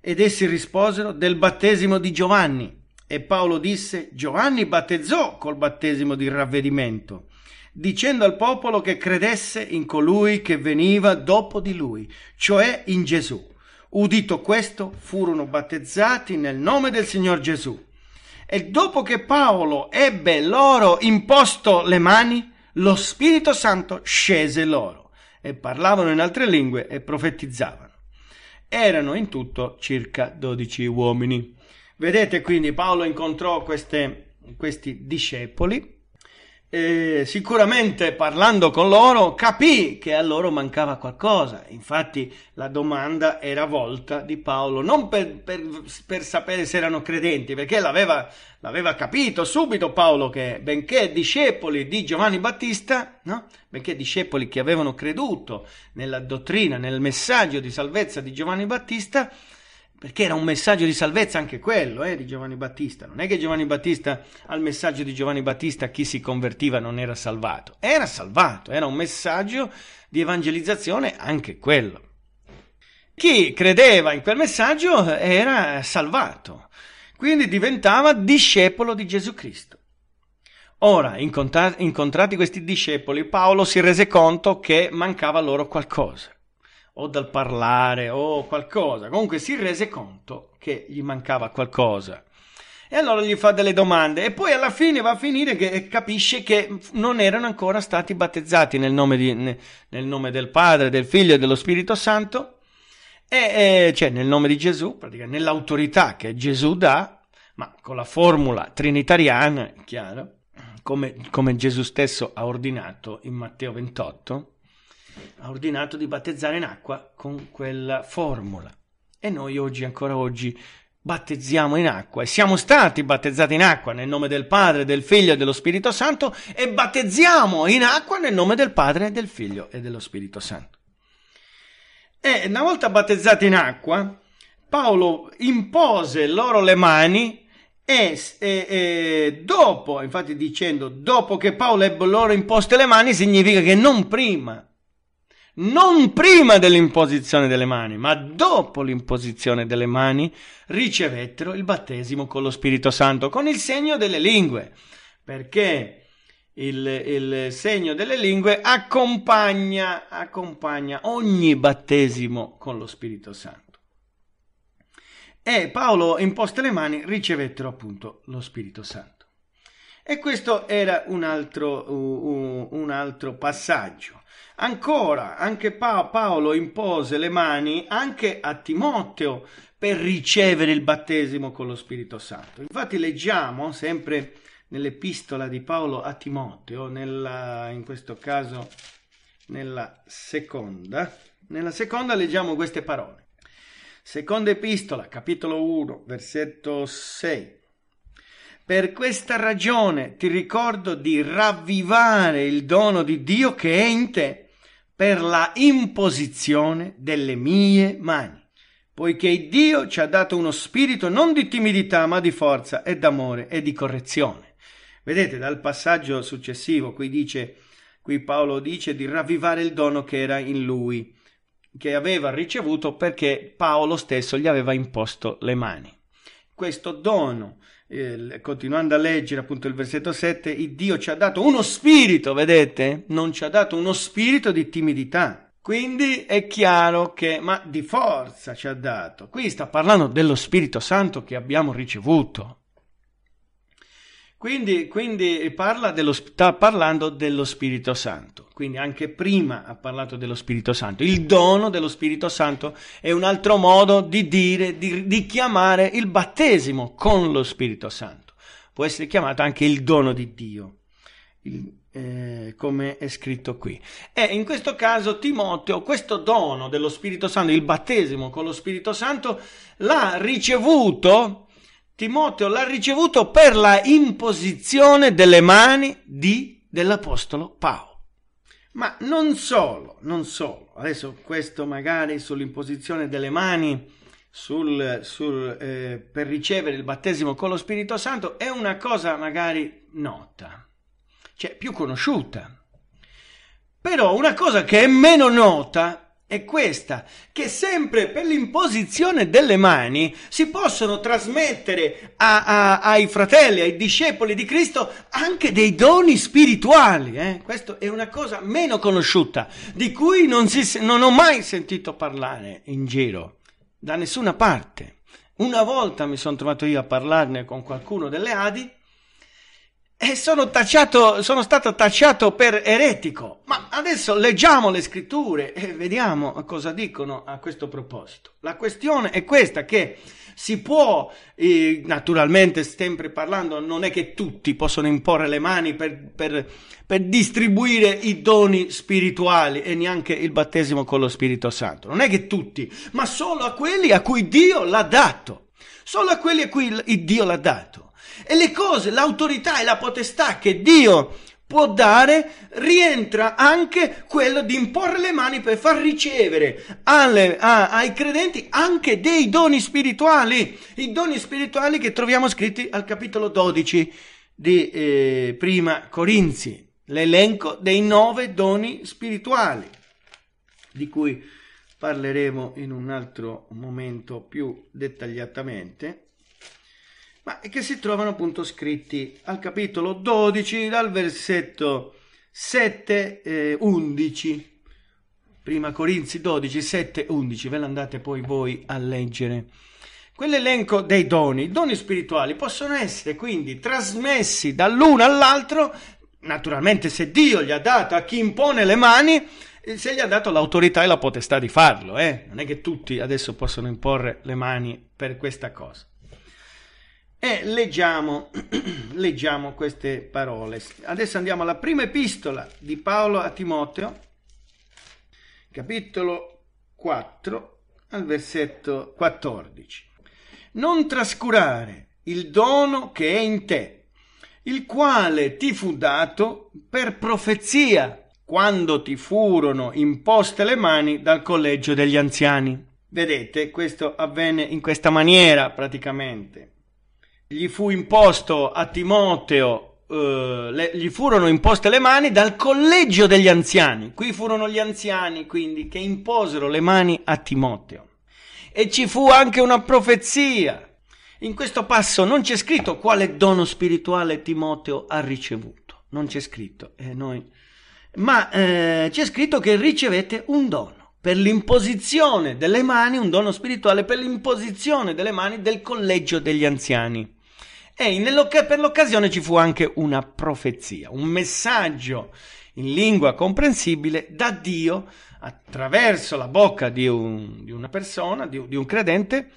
Ed essi risposero, del battesimo di Giovanni. E Paolo disse, Giovanni battezzò col battesimo di ravvedimento dicendo al popolo che credesse in colui che veniva dopo di lui, cioè in Gesù. Udito questo, furono battezzati nel nome del Signor Gesù. E dopo che Paolo ebbe loro imposto le mani, lo Spirito Santo scese loro e parlavano in altre lingue e profetizzavano. Erano in tutto circa dodici uomini. Vedete quindi Paolo incontrò queste, questi discepoli eh, sicuramente parlando con loro capì che a loro mancava qualcosa. Infatti la domanda era volta di Paolo non per, per, per sapere se erano credenti, perché l'aveva, l'aveva, capito subito Paolo che benché discepoli di Giovanni Battista, no? benché discepoli che avevano creduto nella dottrina, nel messaggio di salvezza di Giovanni Battista, perché era un messaggio di salvezza anche quello eh, di Giovanni Battista. Non è che Giovanni Battista al messaggio di Giovanni Battista chi si convertiva non era salvato, era salvato, era un messaggio di evangelizzazione anche quello. Chi credeva in quel messaggio era salvato, quindi diventava discepolo di Gesù Cristo. Ora, incontrati questi discepoli, Paolo si rese conto che mancava loro qualcosa o dal parlare o qualcosa. Comunque si rese conto che gli mancava qualcosa. E allora gli fa delle domande e poi alla fine va a finire che capisce che non erano ancora stati battezzati nel nome, di, nel nome del Padre, del Figlio e dello Spirito Santo, e, e, cioè nel nome di Gesù, praticamente nell'autorità che Gesù dà, ma con la formula trinitariana, chiaro, come, come Gesù stesso ha ordinato in Matteo 28 ha ordinato di battezzare in acqua con quella formula. E noi oggi, ancora oggi, battezziamo in acqua e siamo stati battezzati in acqua nel nome del Padre, del Figlio e dello Spirito Santo e battezziamo in acqua nel nome del Padre, del Figlio e dello Spirito Santo. E una volta battezzati in acqua, Paolo impose loro le mani e, e, e, dopo, infatti dicendo, dopo che Paolo ebbe loro imposte le mani, significa che non prima non prima dell'imposizione delle mani, ma dopo l'imposizione delle mani, ricevettero il battesimo con lo Spirito Santo, con il segno delle lingue, perché il, il segno delle lingue accompagna, accompagna ogni battesimo con lo Spirito Santo. E Paolo imposte le mani, ricevettero appunto lo Spirito Santo. E questo era un altro, un altro passaggio. Ancora, anche pa- Paolo impose le mani anche a Timoteo per ricevere il battesimo con lo Spirito Santo. Infatti leggiamo sempre nell'epistola di Paolo a Timoteo, nella, in questo caso nella seconda, nella seconda leggiamo queste parole. Seconda epistola, capitolo 1, versetto 6. Per questa ragione ti ricordo di ravvivare il dono di Dio che è in te per la imposizione delle mie mani, poiché Dio ci ha dato uno spirito non di timidità, ma di forza e d'amore e di correzione. Vedete, dal passaggio successivo, qui dice, qui Paolo dice di ravvivare il dono che era in lui, che aveva ricevuto perché Paolo stesso gli aveva imposto le mani. Questo dono continuando a leggere appunto il versetto 7, il Dio ci ha dato uno spirito, vedete? Non ci ha dato uno spirito di timidità. Quindi è chiaro che, ma di forza ci ha dato. Qui sta parlando dello Spirito Santo che abbiamo ricevuto. Quindi, quindi parla dello, sta parlando dello Spirito Santo quindi anche prima ha parlato dello Spirito Santo. Il dono dello Spirito Santo è un altro modo di dire, di, di chiamare il battesimo con lo Spirito Santo. Può essere chiamato anche il dono di Dio, il, eh, come è scritto qui. E in questo caso Timoteo, questo dono dello Spirito Santo, il battesimo con lo Spirito Santo, l'ha ricevuto, Timoteo l'ha ricevuto per la imposizione delle mani di, dell'Apostolo Paolo. Ma non solo, non solo. Adesso questo magari sull'imposizione delle mani sul, sul, eh, per ricevere il battesimo con lo Spirito Santo è una cosa magari nota, cioè più conosciuta. Però una cosa che è meno nota è questa, che sempre per l'imposizione delle mani si possono trasmettere a, a, ai fratelli, ai discepoli di Cristo anche dei doni spirituali. Eh? Questa è una cosa meno conosciuta, di cui non, si, non ho mai sentito parlare in giro, da nessuna parte. Una volta mi sono trovato io a parlarne con qualcuno delle Adi e sono, tacciato, sono stato tacciato per eretico. Ma adesso leggiamo le scritture e vediamo cosa dicono a questo proposito. La questione è questa che si può, eh, naturalmente sempre parlando, non è che tutti possono imporre le mani per, per, per, distribuire i doni spirituali e neanche il battesimo con lo Spirito Santo. Non è che tutti, ma solo a quelli a cui Dio l'ha dato. Solo a quelli a cui Dio l'ha dato. E le cose, l'autorità e la potestà che Dio può dare, rientra anche quello di imporre le mani per far ricevere alle, a, ai credenti anche dei doni spirituali, i doni spirituali che troviamo scritti al capitolo 12 di eh, Prima Corinzi, l'elenco dei nove doni spirituali, di cui parleremo in un altro momento più dettagliatamente ma che si trovano appunto scritti al capitolo 12 dal versetto 7 eh, 11. Prima Corinzi 12, 7, 11, ve l'andate poi voi a leggere. Quell'elenco dei doni, doni spirituali, possono essere quindi trasmessi dall'uno all'altro, naturalmente se Dio gli ha dato a chi impone le mani, eh, se gli ha dato l'autorità e la potestà di farlo, eh? non è che tutti adesso possono imporre le mani per questa cosa. E leggiamo, leggiamo queste parole. Adesso andiamo alla prima epistola di Paolo a Timoteo, capitolo 4, al versetto 14. Non trascurare il dono che è in te, il quale ti fu dato per profezia quando ti furono imposte le mani dal collegio degli anziani. Vedete, questo avvenne in questa maniera praticamente gli fu imposto a Timoteo, eh, le, gli furono imposte le mani dal collegio degli anziani. Qui furono gli anziani, quindi, che imposero le mani a Timoteo. E ci fu anche una profezia. In questo passo non c'è scritto quale dono spirituale Timoteo ha ricevuto. Non c'è scritto. Eh, noi... Ma eh, c'è scritto che ricevete un dono per l'imposizione delle mani, un dono spirituale per l'imposizione delle mani del collegio degli anziani. E per l'occasione ci fu anche una profezia, un messaggio in lingua comprensibile da Dio attraverso la bocca di, un, di una persona, di, di, un credente,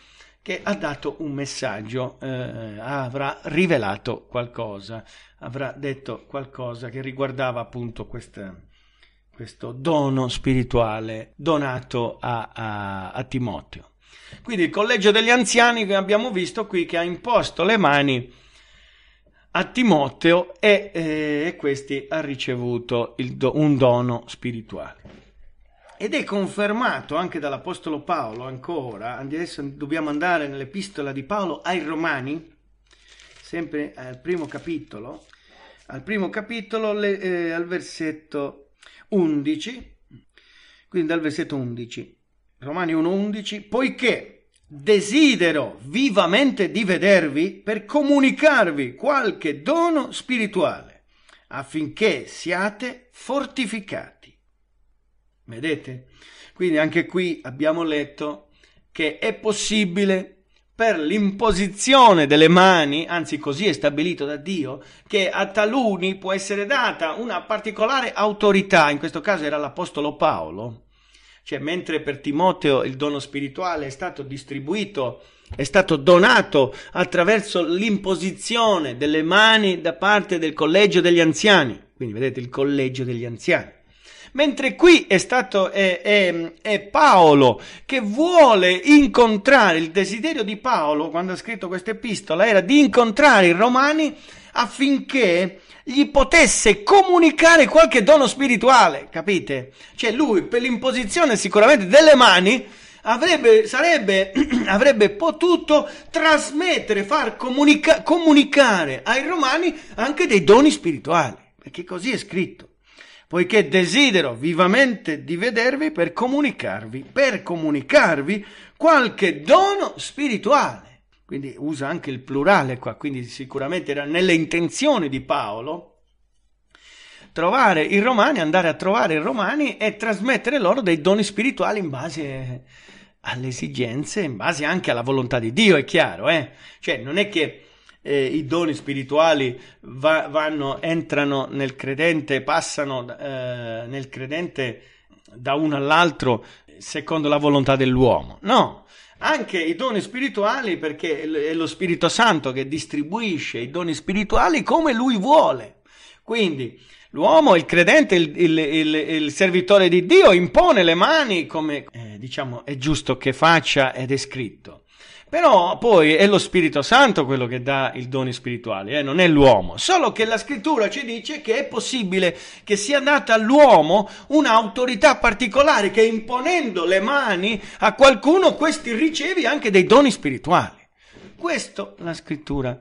che ha dato un messaggio, eh, avrà rivelato qualcosa, avrà detto qualcosa che riguardava appunto questa questo dono spirituale donato a, a, a Timoteo. Quindi il collegio degli anziani che abbiamo visto qui che ha imposto le mani a Timoteo e, eh, questi ha ricevuto do, un dono spirituale. Ed è confermato anche dall'Apostolo Paolo ancora, adesso dobbiamo andare nell'epistola di Paolo ai Romani, sempre al primo capitolo, al primo capitolo le, eh, al versetto 11, quindi dal versetto 11, Romani 1:11, poiché desidero vivamente di vedervi per comunicarvi qualche dono spirituale, affinché siate fortificati. Vedete? Quindi anche qui abbiamo letto che è possibile per l'imposizione delle mani, anzi così è stabilito da Dio, che a taluni può essere data una particolare autorità, in questo caso era l'Apostolo Paolo, cioè mentre per Timoteo il dono spirituale è stato distribuito, è stato donato attraverso l'imposizione delle mani da parte del collegio degli anziani, quindi vedete il collegio degli anziani. Mentre qui è stato è, è, è Paolo che vuole incontrare, il desiderio di Paolo quando ha scritto questa epistola era di incontrare i romani affinché gli potesse comunicare qualche dono spirituale, capite? Cioè lui per l'imposizione sicuramente delle mani avrebbe, sarebbe, avrebbe potuto trasmettere, far comunica, comunicare ai romani anche dei doni spirituali, perché così è scritto poiché desidero vivamente di vedervi per comunicarvi, per comunicarvi qualche dono spirituale. Quindi usa anche il plurale qua, quindi sicuramente era nelle intenzioni di Paolo trovare i romani, andare a trovare i romani e trasmettere loro dei doni spirituali in base alle esigenze, in base anche alla volontà di Dio, è chiaro, eh? Cioè, non è che eh, i doni spirituali va, vanno, entrano nel credente, passano eh, nel credente da uno all'altro secondo la volontà dell'uomo. No, anche i doni spirituali perché è lo Spirito Santo che distribuisce i doni spirituali come lui vuole. Quindi l'uomo, il credente, il, il, il, il servitore di Dio impone le mani come eh, diciamo è giusto che faccia ed è scritto. Però poi è lo Spirito Santo quello che dà i doni spirituali, eh? non è l'uomo. Solo che la scrittura ci dice che è possibile che sia data all'uomo un'autorità particolare, che imponendo le mani a qualcuno questi ricevi anche dei doni spirituali. Questo la scrittura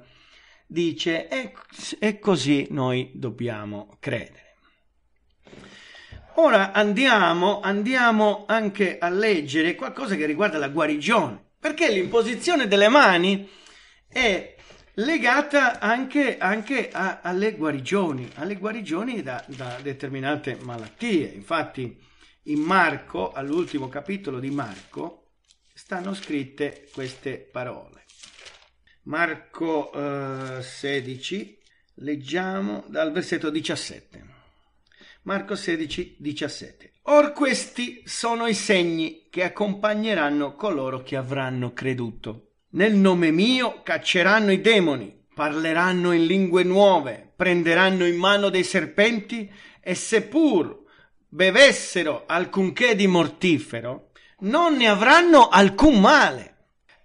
dice e, e così noi dobbiamo credere. Ora andiamo, andiamo anche a leggere qualcosa che riguarda la guarigione perché l'imposizione delle mani è legata anche, anche a, alle guarigioni, alle guarigioni da, da, determinate malattie. Infatti in Marco, all'ultimo capitolo di Marco, stanno scritte queste parole. Marco eh, 16, leggiamo dal versetto 17. Marco 16, 17. Or questi sono i segni che accompagneranno coloro che avranno creduto. Nel nome mio cacceranno i demoni, parleranno in lingue nuove, prenderanno in mano dei serpenti e seppur bevessero alcunché di mortifero, non ne avranno alcun male.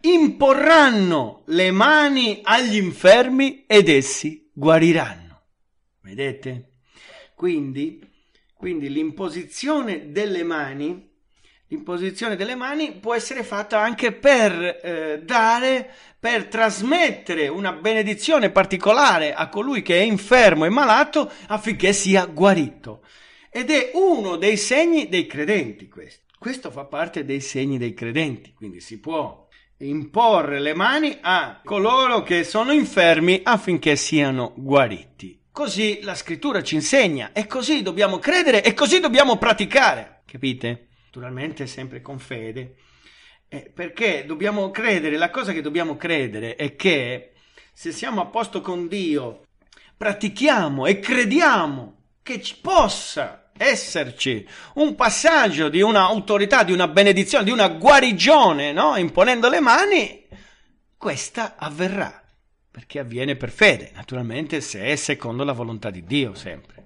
Imporranno le mani agli infermi ed essi guariranno. Vedete? Quindi quindi l'imposizione delle mani, l'imposizione delle mani può essere fatta anche per eh, dare, per trasmettere una benedizione particolare a colui che è infermo e malato affinché sia guarito. Ed è uno dei segni dei credenti questo. Questo fa parte dei segni dei credenti, quindi si può imporre le mani a coloro che sono infermi affinché siano guariti. Così la scrittura ci insegna e così dobbiamo credere e così dobbiamo praticare. Capite? Naturalmente sempre con fede. Eh, perché dobbiamo credere, la cosa che dobbiamo credere è che se siamo a posto con Dio, pratichiamo e crediamo che ci possa esserci un passaggio di un'autorità, di una benedizione, di una guarigione, no? imponendo le mani, questa avverrà perché avviene per fede, naturalmente se è secondo la volontà di Dio sempre.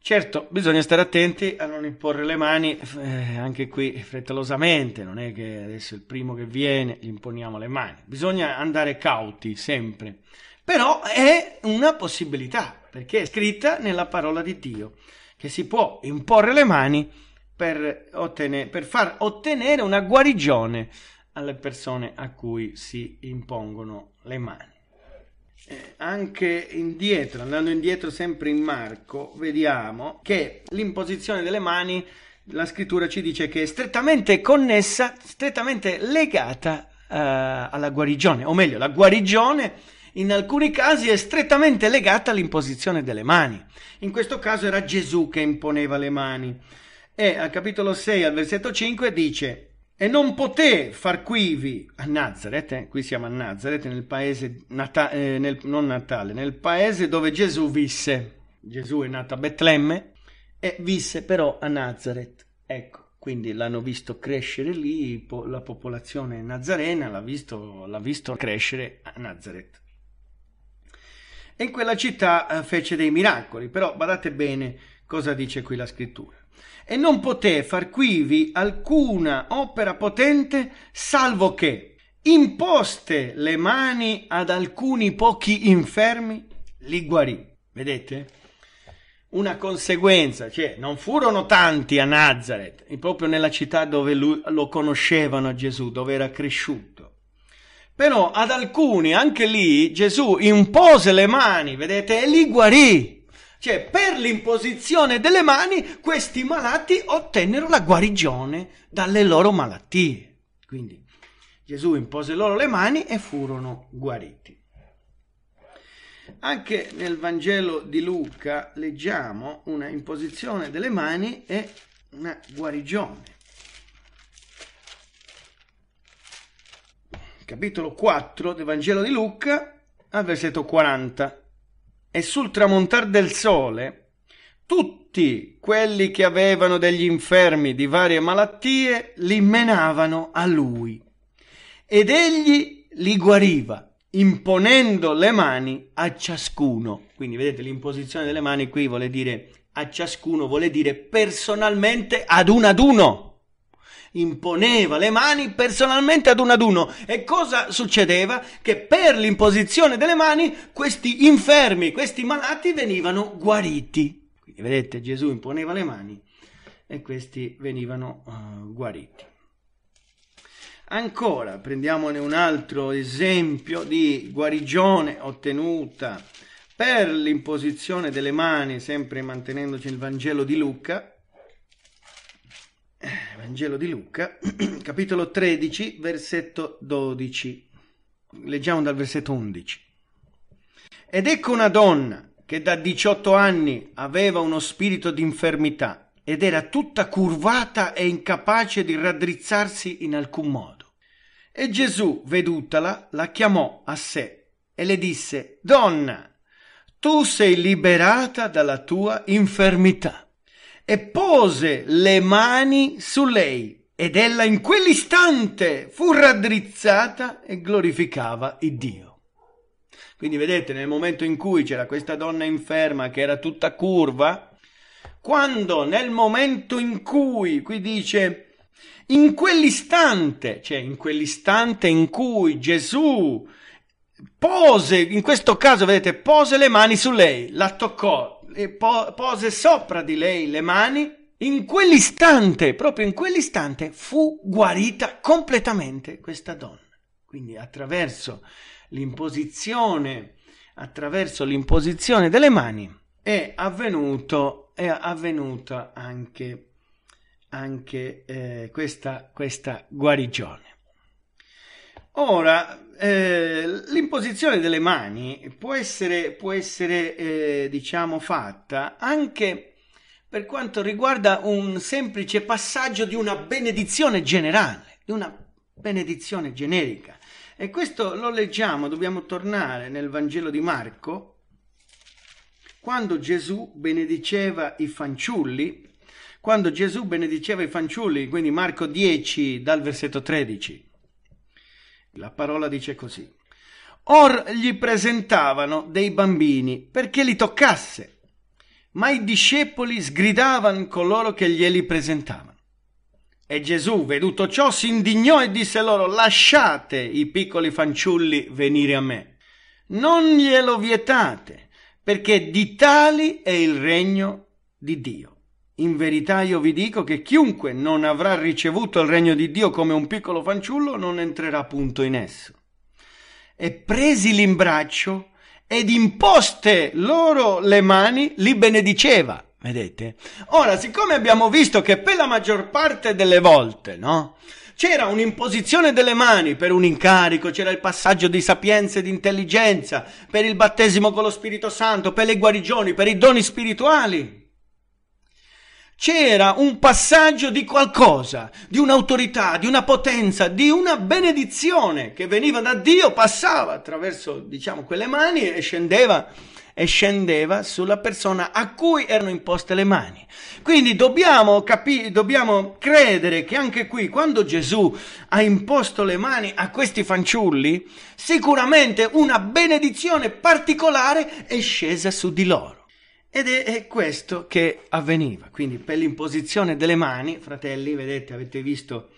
Certo, bisogna stare attenti a non imporre le mani, eh, anche qui frettolosamente, non è che adesso il primo che viene gli imponiamo le mani, bisogna andare cauti sempre, però è una possibilità, perché è scritta nella parola di Dio, che si può imporre le mani per, ottenere, per far ottenere una guarigione alle persone a cui si impongono le mani. Eh, anche indietro, andando indietro sempre in Marco, vediamo che l'imposizione delle mani, la scrittura ci dice che è strettamente connessa, strettamente legata eh, alla guarigione, o meglio, la guarigione in alcuni casi è strettamente legata all'imposizione delle mani. In questo caso era Gesù che imponeva le mani. E al capitolo 6, al versetto 5 dice e non poté far quivi a Nazareth, eh, qui siamo a Nazareth, nel paese, nata- eh, nel, non Natale, nel paese dove Gesù visse. Gesù è nato a Betlemme e visse però a Nazareth. Ecco, quindi l'hanno visto crescere lì, po- la popolazione nazarena l'ha visto, l'ha visto, crescere a Nazareth. E in quella città eh, fece dei miracoli, però guardate bene cosa dice qui la scrittura e non poté far quivi alcuna opera potente salvo che imposte le mani ad alcuni pochi infermi li guarì. Vedete? Una conseguenza, cioè non furono tanti a Nazareth, proprio nella città dove lui, lo conoscevano Gesù, dove era cresciuto. Però ad alcuni, anche lì, Gesù impose le mani, vedete, e li guarì. Cioè, per l'imposizione delle mani, questi malati ottennero la guarigione dalle loro malattie. Quindi Gesù impose loro le mani e furono guariti. Anche nel Vangelo di Luca leggiamo una imposizione delle mani e una guarigione. Capitolo 4 del Vangelo di Luca, al versetto 40 e sul tramontar del sole tutti quelli che avevano degli infermi di varie malattie li menavano a lui ed egli li guariva imponendo le mani a ciascuno. Quindi vedete l'imposizione delle mani qui vuole dire a ciascuno, vuole dire personalmente ad uno ad uno imponeva le mani personalmente ad uno ad uno. E cosa succedeva? Che per l'imposizione delle mani questi infermi, questi malati venivano guariti. Quindi vedete, Gesù imponeva le mani e questi venivano uh, guariti. Ancora, prendiamone un altro esempio di guarigione ottenuta per l'imposizione delle mani, sempre mantenendoci il Vangelo di Luca, Vangelo di Luca, capitolo 13, versetto 12. Leggiamo dal versetto 11. Ed ecco una donna che da 18 anni aveva uno spirito di infermità ed era tutta curvata e incapace di raddrizzarsi in alcun modo. E Gesù, vedutala, la chiamò a sé e le disse, Donna, tu sei liberata dalla tua infermità e pose le mani su lei ed ella in quell'istante fu raddrizzata e glorificava il Dio. Quindi vedete, nel momento in cui c'era questa donna inferma che era tutta curva, quando nel momento in cui, qui dice, in quell'istante, cioè in quell'istante in cui Gesù pose, in questo caso vedete, pose le mani su lei, la toccò, e po- pose sopra di lei le mani, in quell'istante, proprio in quell'istante, fu guarita completamente questa donna. Quindi attraverso l'imposizione, attraverso l'imposizione delle mani è, avvenuto, è avvenuta anche, anche eh, questa, questa guarigione. Ora eh, l'imposizione delle mani può essere, può essere eh, diciamo, fatta anche per quanto riguarda un semplice passaggio di una benedizione generale, di una benedizione generica. E questo lo leggiamo, dobbiamo tornare nel Vangelo di Marco, quando Gesù benediceva i fanciulli, quando Gesù benediceva i fanciulli, quindi Marco 10 dal versetto 13. La parola dice così. Or gli presentavano dei bambini perché li toccasse, ma i discepoli sgridavano coloro che glieli presentavano. E Gesù, veduto ciò, si indignò e disse loro, lasciate i piccoli fanciulli venire a me, non glielo vietate, perché di tali è il regno di Dio. In verità io vi dico che chiunque non avrà ricevuto il regno di Dio come un piccolo fanciullo non entrerà punto in esso. E presi l'imbraccio ed imposte loro le mani, li benediceva. Vedete? Ora, siccome abbiamo visto che per la maggior parte delle volte, no? C'era un'imposizione delle mani per un incarico, c'era il passaggio di sapienza e di intelligenza, per il battesimo con lo Spirito Santo, per le guarigioni, per i doni spirituali c'era un passaggio di qualcosa, di un'autorità, di una potenza, di una benedizione che veniva da Dio, passava attraverso, diciamo, quelle mani e scendeva e scendeva sulla persona a cui erano imposte le mani. Quindi dobbiamo, capi- dobbiamo credere che anche qui, quando Gesù ha imposto le mani a questi fanciulli, sicuramente una benedizione particolare è scesa su di loro. Ed è questo che avveniva. Quindi per l'imposizione delle mani, fratelli, vedete, avete visto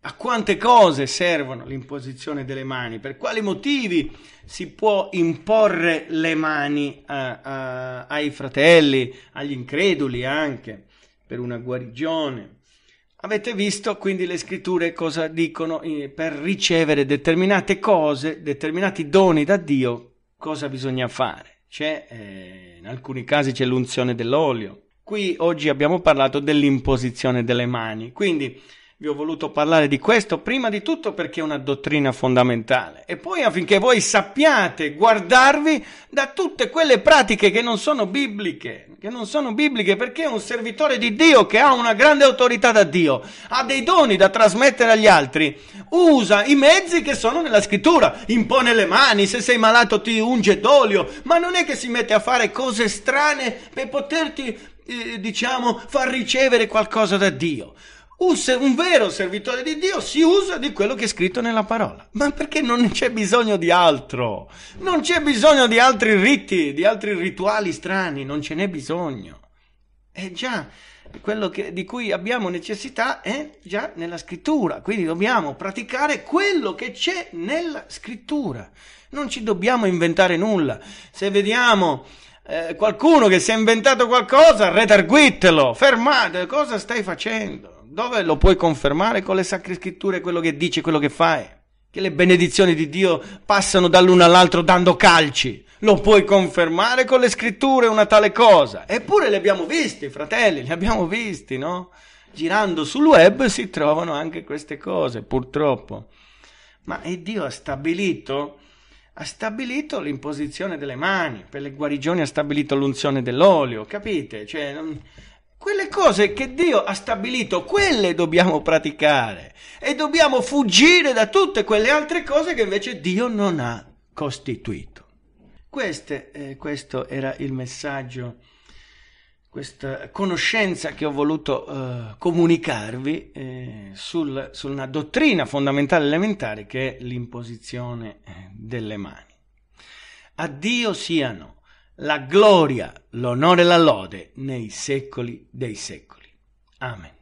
a quante cose servono l'imposizione delle mani, per quali motivi si può imporre le mani a, a, ai fratelli, agli increduli anche, per una guarigione. Avete visto quindi le scritture cosa dicono eh, per ricevere determinate cose, determinati doni da Dio, cosa bisogna fare c'è, eh, in alcuni casi c'è l'unzione dell'olio. Qui oggi abbiamo parlato dell'imposizione delle mani, quindi vi ho voluto parlare di questo prima di tutto perché è una dottrina fondamentale e poi affinché voi sappiate guardarvi da tutte quelle pratiche che non sono bibliche, che non sono bibliche perché un servitore di Dio che ha una grande autorità da Dio, ha dei doni da trasmettere agli altri, usa i mezzi che sono nella scrittura, impone le mani, se sei malato ti unge d'olio, ma non è che si mette a fare cose strane per poterti, eh, diciamo, far ricevere qualcosa da Dio. Un, se- un, vero servitore di Dio si usa di quello che è scritto nella parola. Ma perché non c'è bisogno di altro? Non c'è bisogno di altri riti, di altri rituali strani, non ce n'è bisogno. È eh, già quello che, di cui abbiamo necessità è già nella scrittura, quindi dobbiamo praticare quello che c'è nella scrittura. Non ci dobbiamo inventare nulla. Se vediamo eh, qualcuno che si è inventato qualcosa, retarguitelo, fermate, cosa stai facendo? dove lo puoi confermare con le sacre scritture quello che dici, quello che fai? Che le benedizioni di Dio passano dall'uno all'altro dando calci. Lo puoi confermare con le scritture una tale cosa. Eppure li abbiamo visti, fratelli, li abbiamo visti, no? Girando sul web si trovano anche queste cose, purtroppo. Ma Dio ha stabilito ha stabilito l'imposizione delle mani, per le guarigioni ha stabilito l'unzione dell'olio, capite? Cioè, non, quelle cose che Dio ha stabilito, quelle dobbiamo praticare e dobbiamo fuggire da tutte quelle altre cose che invece Dio non ha costituito. Queste, eh, questo era il messaggio, questa conoscenza che ho voluto eh, comunicarvi eh, sul, su una dottrina fondamentale elementare che è l'imposizione eh, delle mani. A Dio siano la gloria, l'onore e la lode nei secoli dei secoli. Amen.